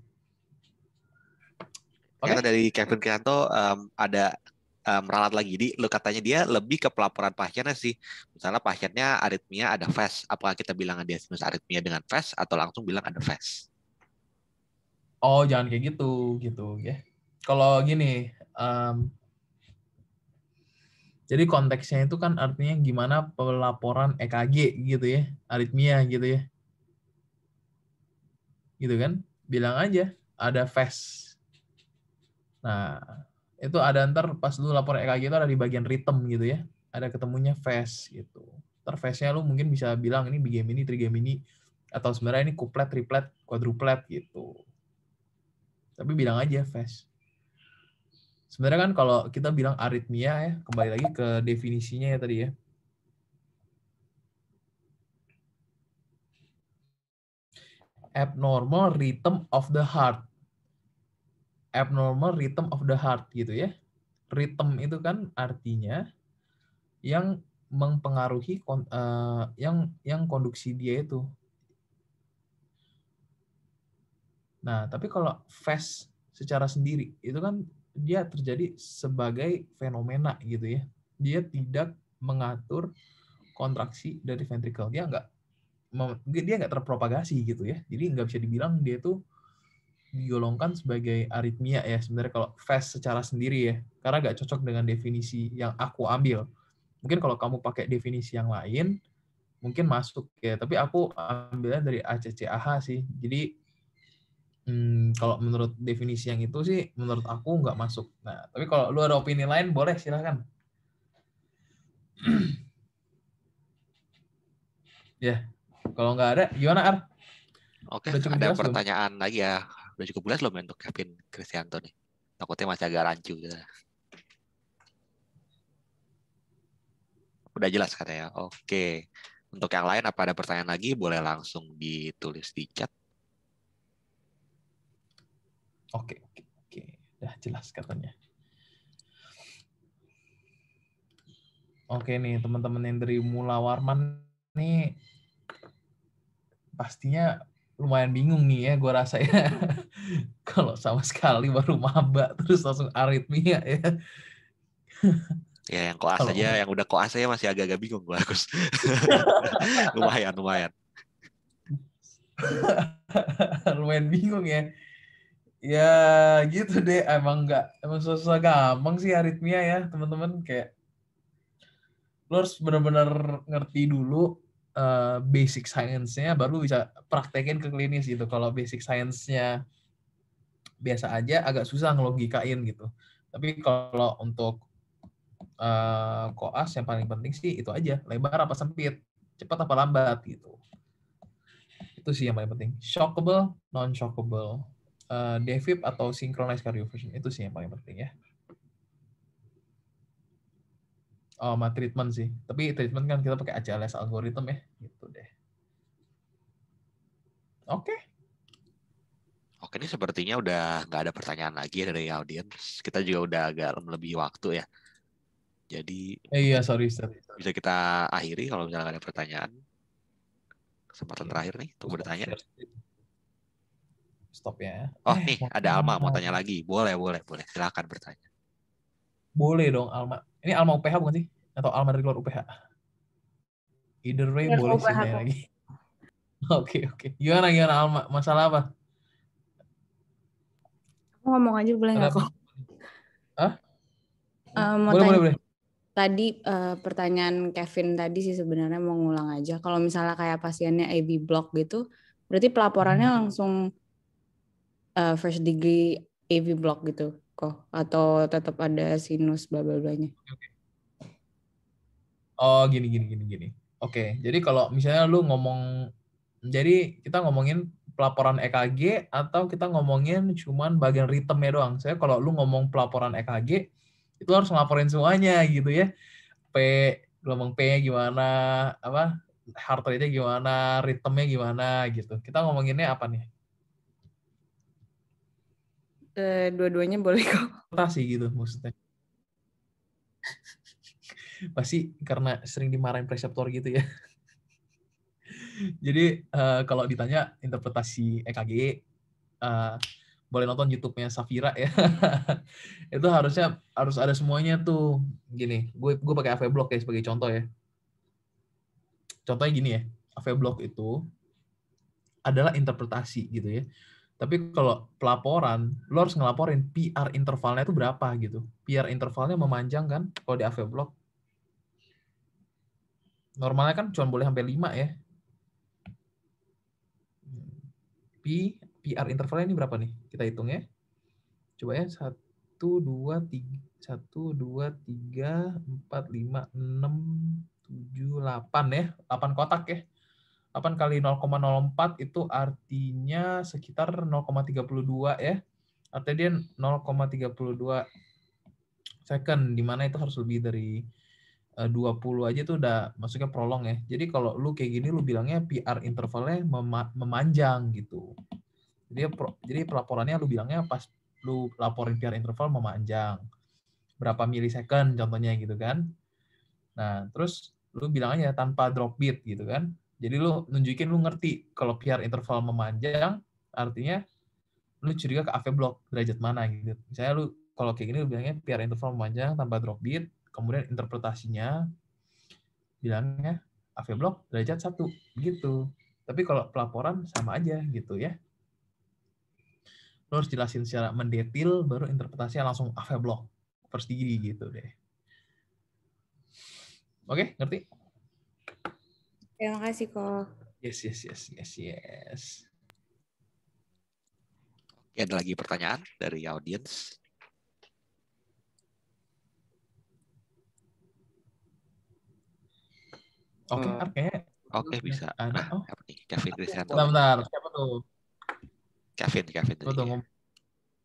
Ya, okay. Kata dari Kevin Kianto um, ada um, lagi di lu katanya dia lebih ke pelaporan pasiennya sih. Misalnya pasiennya aritmia ada fast, e apakah kita bilang dia sinus aritmia dengan fast e atau langsung bilang ada fast? E oh, jangan kayak gitu gitu ya. Kalau gini, um, jadi konteksnya itu kan artinya gimana pelaporan EKG gitu ya, aritmia gitu ya. Gitu kan? Bilang aja ada fast. Nah, itu ada ntar pas lu lapor EKG itu ada di bagian rhythm gitu ya. Ada ketemunya fast gitu. Ntar fast-nya lu mungkin bisa bilang ini big game ini, bigemini, ini. atau sebenarnya ini kuplet, triplet, quadruplet gitu. Tapi bilang aja fast sebenarnya kan kalau kita bilang aritmia ya kembali lagi ke definisinya ya tadi ya abnormal rhythm of the heart abnormal rhythm of the heart gitu ya rhythm itu kan artinya yang mempengaruhi eh, yang yang konduksi dia itu nah tapi kalau fast secara sendiri itu kan dia terjadi sebagai fenomena gitu ya. Dia tidak mengatur kontraksi dari ventrikel. Dia nggak dia nggak terpropagasi gitu ya. Jadi nggak bisa dibilang dia tuh digolongkan sebagai aritmia ya sebenarnya kalau fast secara sendiri ya karena nggak cocok dengan definisi yang aku ambil mungkin kalau kamu pakai definisi yang lain mungkin masuk ya tapi aku ambilnya dari ACCAH sih jadi Hmm, kalau menurut definisi yang itu sih, menurut aku nggak masuk. Nah, tapi kalau lu ada opini lain, boleh silahkan. [CLEARS THROAT] ya, kalau nggak ada, gimana Ar? Oke, okay, ada pertanyaan belum? lagi ya. Udah cukup jelas loh, ya untuk Kevin Kristianto nih? Takutnya masih agak rancu gitu. Udah jelas katanya. Oke. Untuk yang lain apa ada pertanyaan lagi boleh langsung ditulis di chat Oke, oke, oke. Udah jelas katanya. Oke nih, teman-teman yang dari Mula Warman nih pastinya lumayan bingung nih ya gue rasa ya. [LAUGHS] Kalau sama sekali baru maba terus langsung aritmia ya. Ya yang koas aja, aja, yang udah koas aja masih agak-agak bingung gue harus. [LAUGHS] lumayan, lumayan. [LAUGHS] lumayan bingung ya ya gitu deh emang nggak emang susah gampang sih aritmia ya teman-teman kayak lo harus benar-benar ngerti dulu uh, basic science-nya baru bisa praktekin ke klinis gitu kalau basic science-nya biasa aja agak susah ngelogikain gitu tapi kalau untuk uh, koas yang paling penting sih itu aja lebar apa sempit cepat apa lambat gitu itu sih yang paling penting shockable non shockable uh, eh, defib atau synchronized cardioversion. Itu sih yang paling penting ya. Oh, sama treatment sih. Tapi treatment kan kita pakai ACLS algorithm ya. Gitu deh. Oke. Okay. Oke, ini sepertinya udah nggak ada pertanyaan lagi ya dari audiens. Kita juga udah agak lebih waktu ya. Jadi eh, iya, sorry, sorry, sorry. bisa kita akhiri kalau misalnya ada pertanyaan. Kesempatan iya. terakhir nih untuk bertanya. Sorry. Stop ya. Oh eh, nih ada Alma mau tanya lagi. Boleh boleh boleh silakan bertanya. Boleh dong Alma. Ini Alma UPH bukan sih? Atau Alma dari luar UPH? Either way boleh sih lagi. [LAUGHS] Oke oke. Okay. Gimana gimana Alma? Masalah apa? Aku ngomong aja boleh nggak kok? Hah? Eh, mau boleh, tanya, boleh, boleh. Tadi uh, pertanyaan Kevin tadi sih sebenarnya mau ngulang aja. Kalau misalnya kayak pasiennya AB block gitu, berarti pelaporannya hmm. langsung uh, first degree AV block gitu kok atau tetap ada sinus bla bla bla Okay, okay. Oh gini gini gini gini. Oke, okay, jadi kalau misalnya lu ngomong, jadi kita ngomongin pelaporan EKG atau kita ngomongin cuman bagian ritme doang. Saya kalau lu ngomong pelaporan EKG itu harus ngelaporin semuanya gitu ya. P gelombang P-nya gimana, apa heart rate-nya gimana, ritmenya gimana gitu. Kita ngomonginnya apa nih? e, dua-duanya boleh kok. pasti gitu maksudnya. Pasti karena sering dimarahin preseptor gitu ya. Jadi e, kalau ditanya interpretasi EKG, e, eh, boleh nonton YouTube-nya Safira ya. [LAUGHS] itu harusnya harus ada semuanya tuh. Gini, gue gue pakai AV Block ya sebagai contoh ya. Contohnya gini ya, AV Block itu adalah interpretasi gitu ya. Tapi kalau pelaporan, lo harus ngelaporin PR intervalnya itu berapa gitu. PR intervalnya memanjang kan kalau di AV Block. Normalnya kan cuma boleh sampai 5 ya. P, PR intervalnya ini berapa nih? Kita hitung ya. Coba ya, 1, 2, 3, 1, 2, 3, 4, 5, 6, 7, 8 ya. 8 kotak ya. 8 kali 0,04 itu artinya sekitar 0,32 ya. Artinya dia 0,32 second, dimana itu harus lebih dari 20 eh, aja tuh udah maksudnya prolong ya. Jadi kalau lu kayak gini lu bilangnya PR intervalnya memanjang gitu. Jadi pro jadi pelaporannya lu bilangnya pas lu laporin PR interval memanjang. Berapa milisecond contohnya gitu kan. Nah, terus lu bilang aja tanpa drop beat gitu kan. Jadi lu nunjukin lu ngerti kalau PR interval memanjang artinya lu curiga ke AV block derajat mana gitu. Saya lu kalau kayak gini lu bilangnya PR interval memanjang tambah drop beat, kemudian interpretasinya bilangnya AV block derajat satu gitu. Tapi kalau pelaporan sama aja gitu ya. Lu harus jelasin secara mendetail baru interpretasinya langsung AV block first degree gitu deh. Oke, ngerti? Terima kasih kok. Yes, yes, yes, yes, yes. Oke, ada lagi pertanyaan dari audiens? Oke, okay, hmm. oke. Okay. Oke, okay, bisa. Nah, apa nih? Kevin Kristianto. Bentar, Siapa tuh? Kevin, Kevin. Oke ya.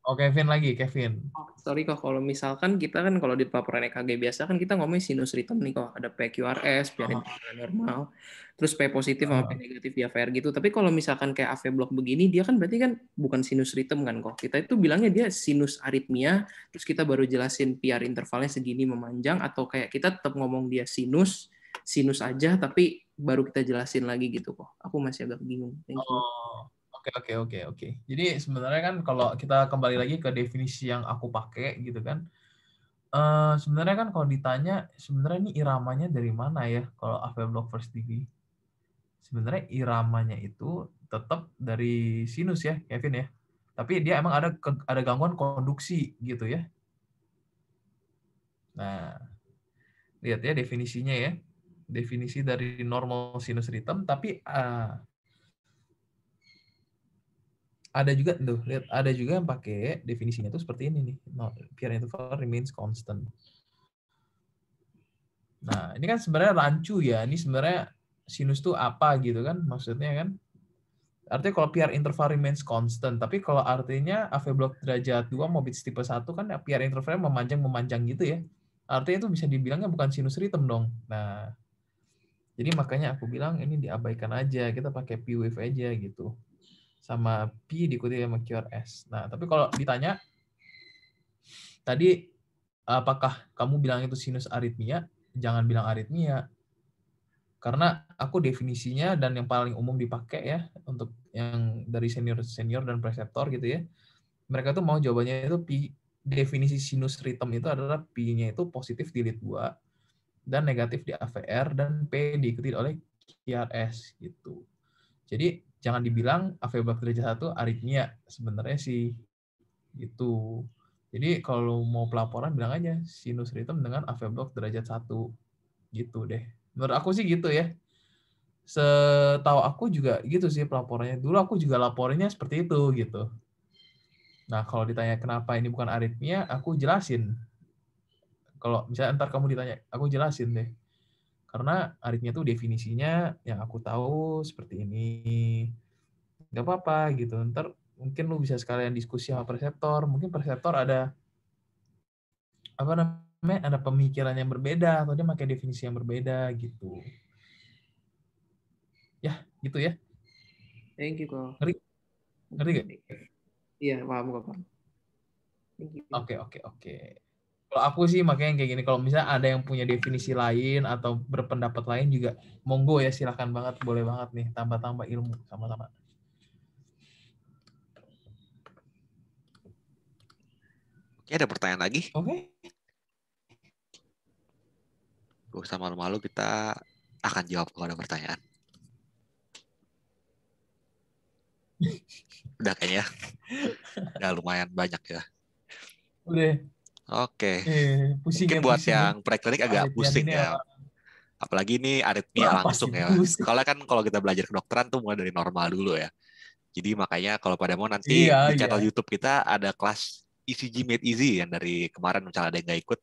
Oh, Kevin lagi, Kevin. Okay sorry kok kalau misalkan kita kan kalau di pelaporan EKG biasa kan kita ngomongin sinus return nih kok ada PQRS PR oh. normal terus P positif sama P oh. negatif ya PR gitu tapi kalau misalkan kayak AV block begini dia kan berarti kan bukan sinus rhythm kan kok kita itu bilangnya dia sinus aritmia terus kita baru jelasin PR intervalnya segini memanjang atau kayak kita tetap ngomong dia sinus sinus aja tapi baru kita jelasin lagi gitu kok aku masih agak bingung Thank you. oh Oke oke oke oke. Jadi sebenarnya kan kalau kita kembali lagi ke definisi yang aku pakai gitu kan. Uh, sebenarnya kan kalau ditanya sebenarnya ini iramanya dari mana ya kalau AV Block First Degree? Sebenarnya iramanya itu tetap dari sinus ya Kevin ya. Tapi dia emang ada ada gangguan konduksi gitu ya. Nah, lihat ya definisinya ya. Definisi dari normal sinus rhythm tapi uh, ada juga tuh lihat ada juga yang pakai definisinya tuh seperti ini nih no, peer interval remains constant nah ini kan sebenarnya rancu ya ini sebenarnya sinus tuh apa gitu kan maksudnya kan artinya kalau PR interval remains constant tapi kalau artinya AV block derajat 2 Mobitz tipe 1 kan ya PR intervalnya memanjang-memanjang gitu ya artinya itu bisa dibilangnya bukan sinus rhythm dong nah jadi makanya aku bilang ini diabaikan aja kita pakai P wave aja gitu sama P diikuti sama QRS. Nah, tapi kalau ditanya tadi apakah kamu bilang itu sinus aritmia? Jangan bilang aritmia. Karena aku definisinya dan yang paling umum dipakai ya untuk yang dari senior-senior dan preceptor gitu ya. Mereka tuh mau jawabannya itu P definisi sinus ritem itu adalah P-nya itu positif di lead 2 dan negatif di AVR dan P diikuti oleh QRS gitu. Jadi jangan dibilang afebakteria satu aritmia sebenarnya sih gitu. Jadi kalau mau pelaporan bilang aja sinus ritme dengan afebak derajat 1 gitu deh. Menurut aku sih gitu ya. Setahu aku juga gitu sih pelaporannya. Dulu aku juga laporannya seperti itu gitu. Nah, kalau ditanya kenapa ini bukan aritmia, aku jelasin. Kalau misalnya ntar kamu ditanya, aku jelasin deh. Karena aritnya tuh definisinya yang aku tahu seperti ini. nggak apa-apa gitu. Ntar mungkin lu bisa sekalian diskusi sama perseptor. Mungkin perseptor ada apa namanya ada pemikiran yang berbeda atau dia pakai definisi yang berbeda gitu. Ya, gitu ya. Thank you, kok Ngeri? Ngeri gak? Iya, paham, kok Oke, oke, oke. Kalau aku sih makanya kayak gini, kalau misalnya ada yang punya definisi lain atau berpendapat lain juga monggo ya silahkan banget, boleh banget nih tambah-tambah ilmu sama-sama. Oke, ada pertanyaan lagi? Oke. Okay. Gak usah malu-malu, kita akan jawab kalau ada pertanyaan. [LAUGHS] Udah kayaknya. Udah lumayan banyak ya. Udah. Oke. Eh, Mungkin ya, buat pusing. Ya. yang preklinik agak aritmia pusing ya. Apa? Ya. Apalagi ini aritmia Wah, langsung ya. Kalau kan kalau kita belajar kedokteran tuh mulai dari normal dulu ya. Jadi makanya kalau pada mau nanti iya, di iya. channel iya. YouTube kita ada kelas ECG Made Easy yang dari kemarin misalnya ada yang nggak ikut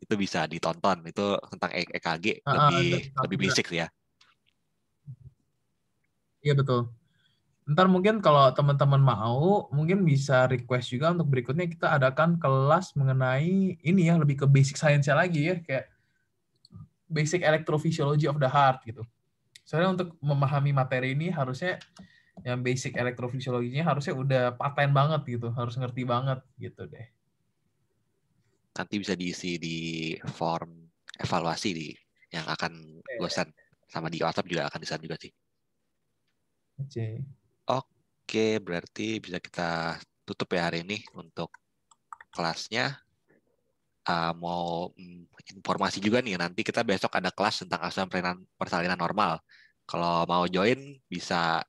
itu bisa ditonton itu tentang EKG e ah, lebih uh, lebih basic ya. Iya betul. Ntar mungkin kalau teman-teman mau, mungkin bisa request juga untuk berikutnya kita adakan kelas mengenai ini ya, lebih ke basic science lagi ya, kayak basic electrophysiology of the heart gitu. Soalnya untuk memahami materi ini harusnya yang basic elektrofisiologinya harusnya udah paten banget gitu, harus ngerti banget gitu deh. Nanti bisa diisi di form evaluasi di yang akan gue sama di WhatsApp juga akan di juga sih. Oke. Okay. Oke, berarti bisa kita tutup ya hari ini untuk kelasnya. Uh, mau hmm, informasi juga nih, nanti kita besok ada kelas tentang asuhan persalinan, persalinan normal. Kalau mau join bisa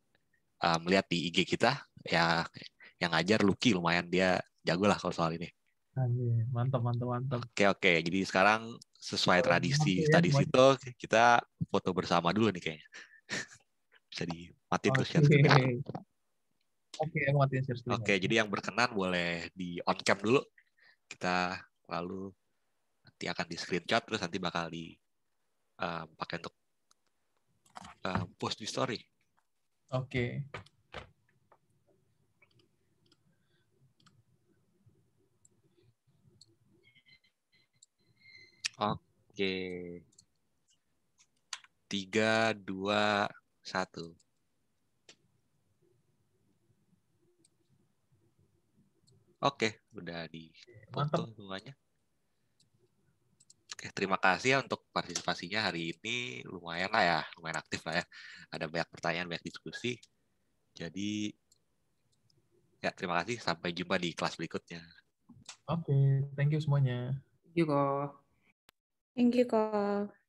uh, melihat di IG kita ya yang ngajar Lucky lumayan dia jago lah kalau soal ini. Ah, iya, iya. mantap, mantap, mantap. Oke, oke. Jadi sekarang sesuai tradisi ya, tadi situ kita foto bersama dulu nih kayaknya. Bisa [LAUGHS] di matiin okay. Ya. share screen. Oke, okay, share screen. Oke, okay, jadi yang berkenan boleh di on cam dulu. Kita lalu nanti akan di screenshot terus nanti bakal di um, pakai untuk um, post di story. Oke. Okay. Oke. Tiga, dua, satu. Oke, udah di foto semuanya. Oke, terima kasih ya untuk partisipasinya hari ini. Lumayan lah ya, lumayan aktif lah ya. Ada banyak pertanyaan, banyak diskusi. Jadi, ya terima kasih. Sampai jumpa di kelas berikutnya. Oke, okay, thank you semuanya. Thank you, Ko. Thank you, Ko.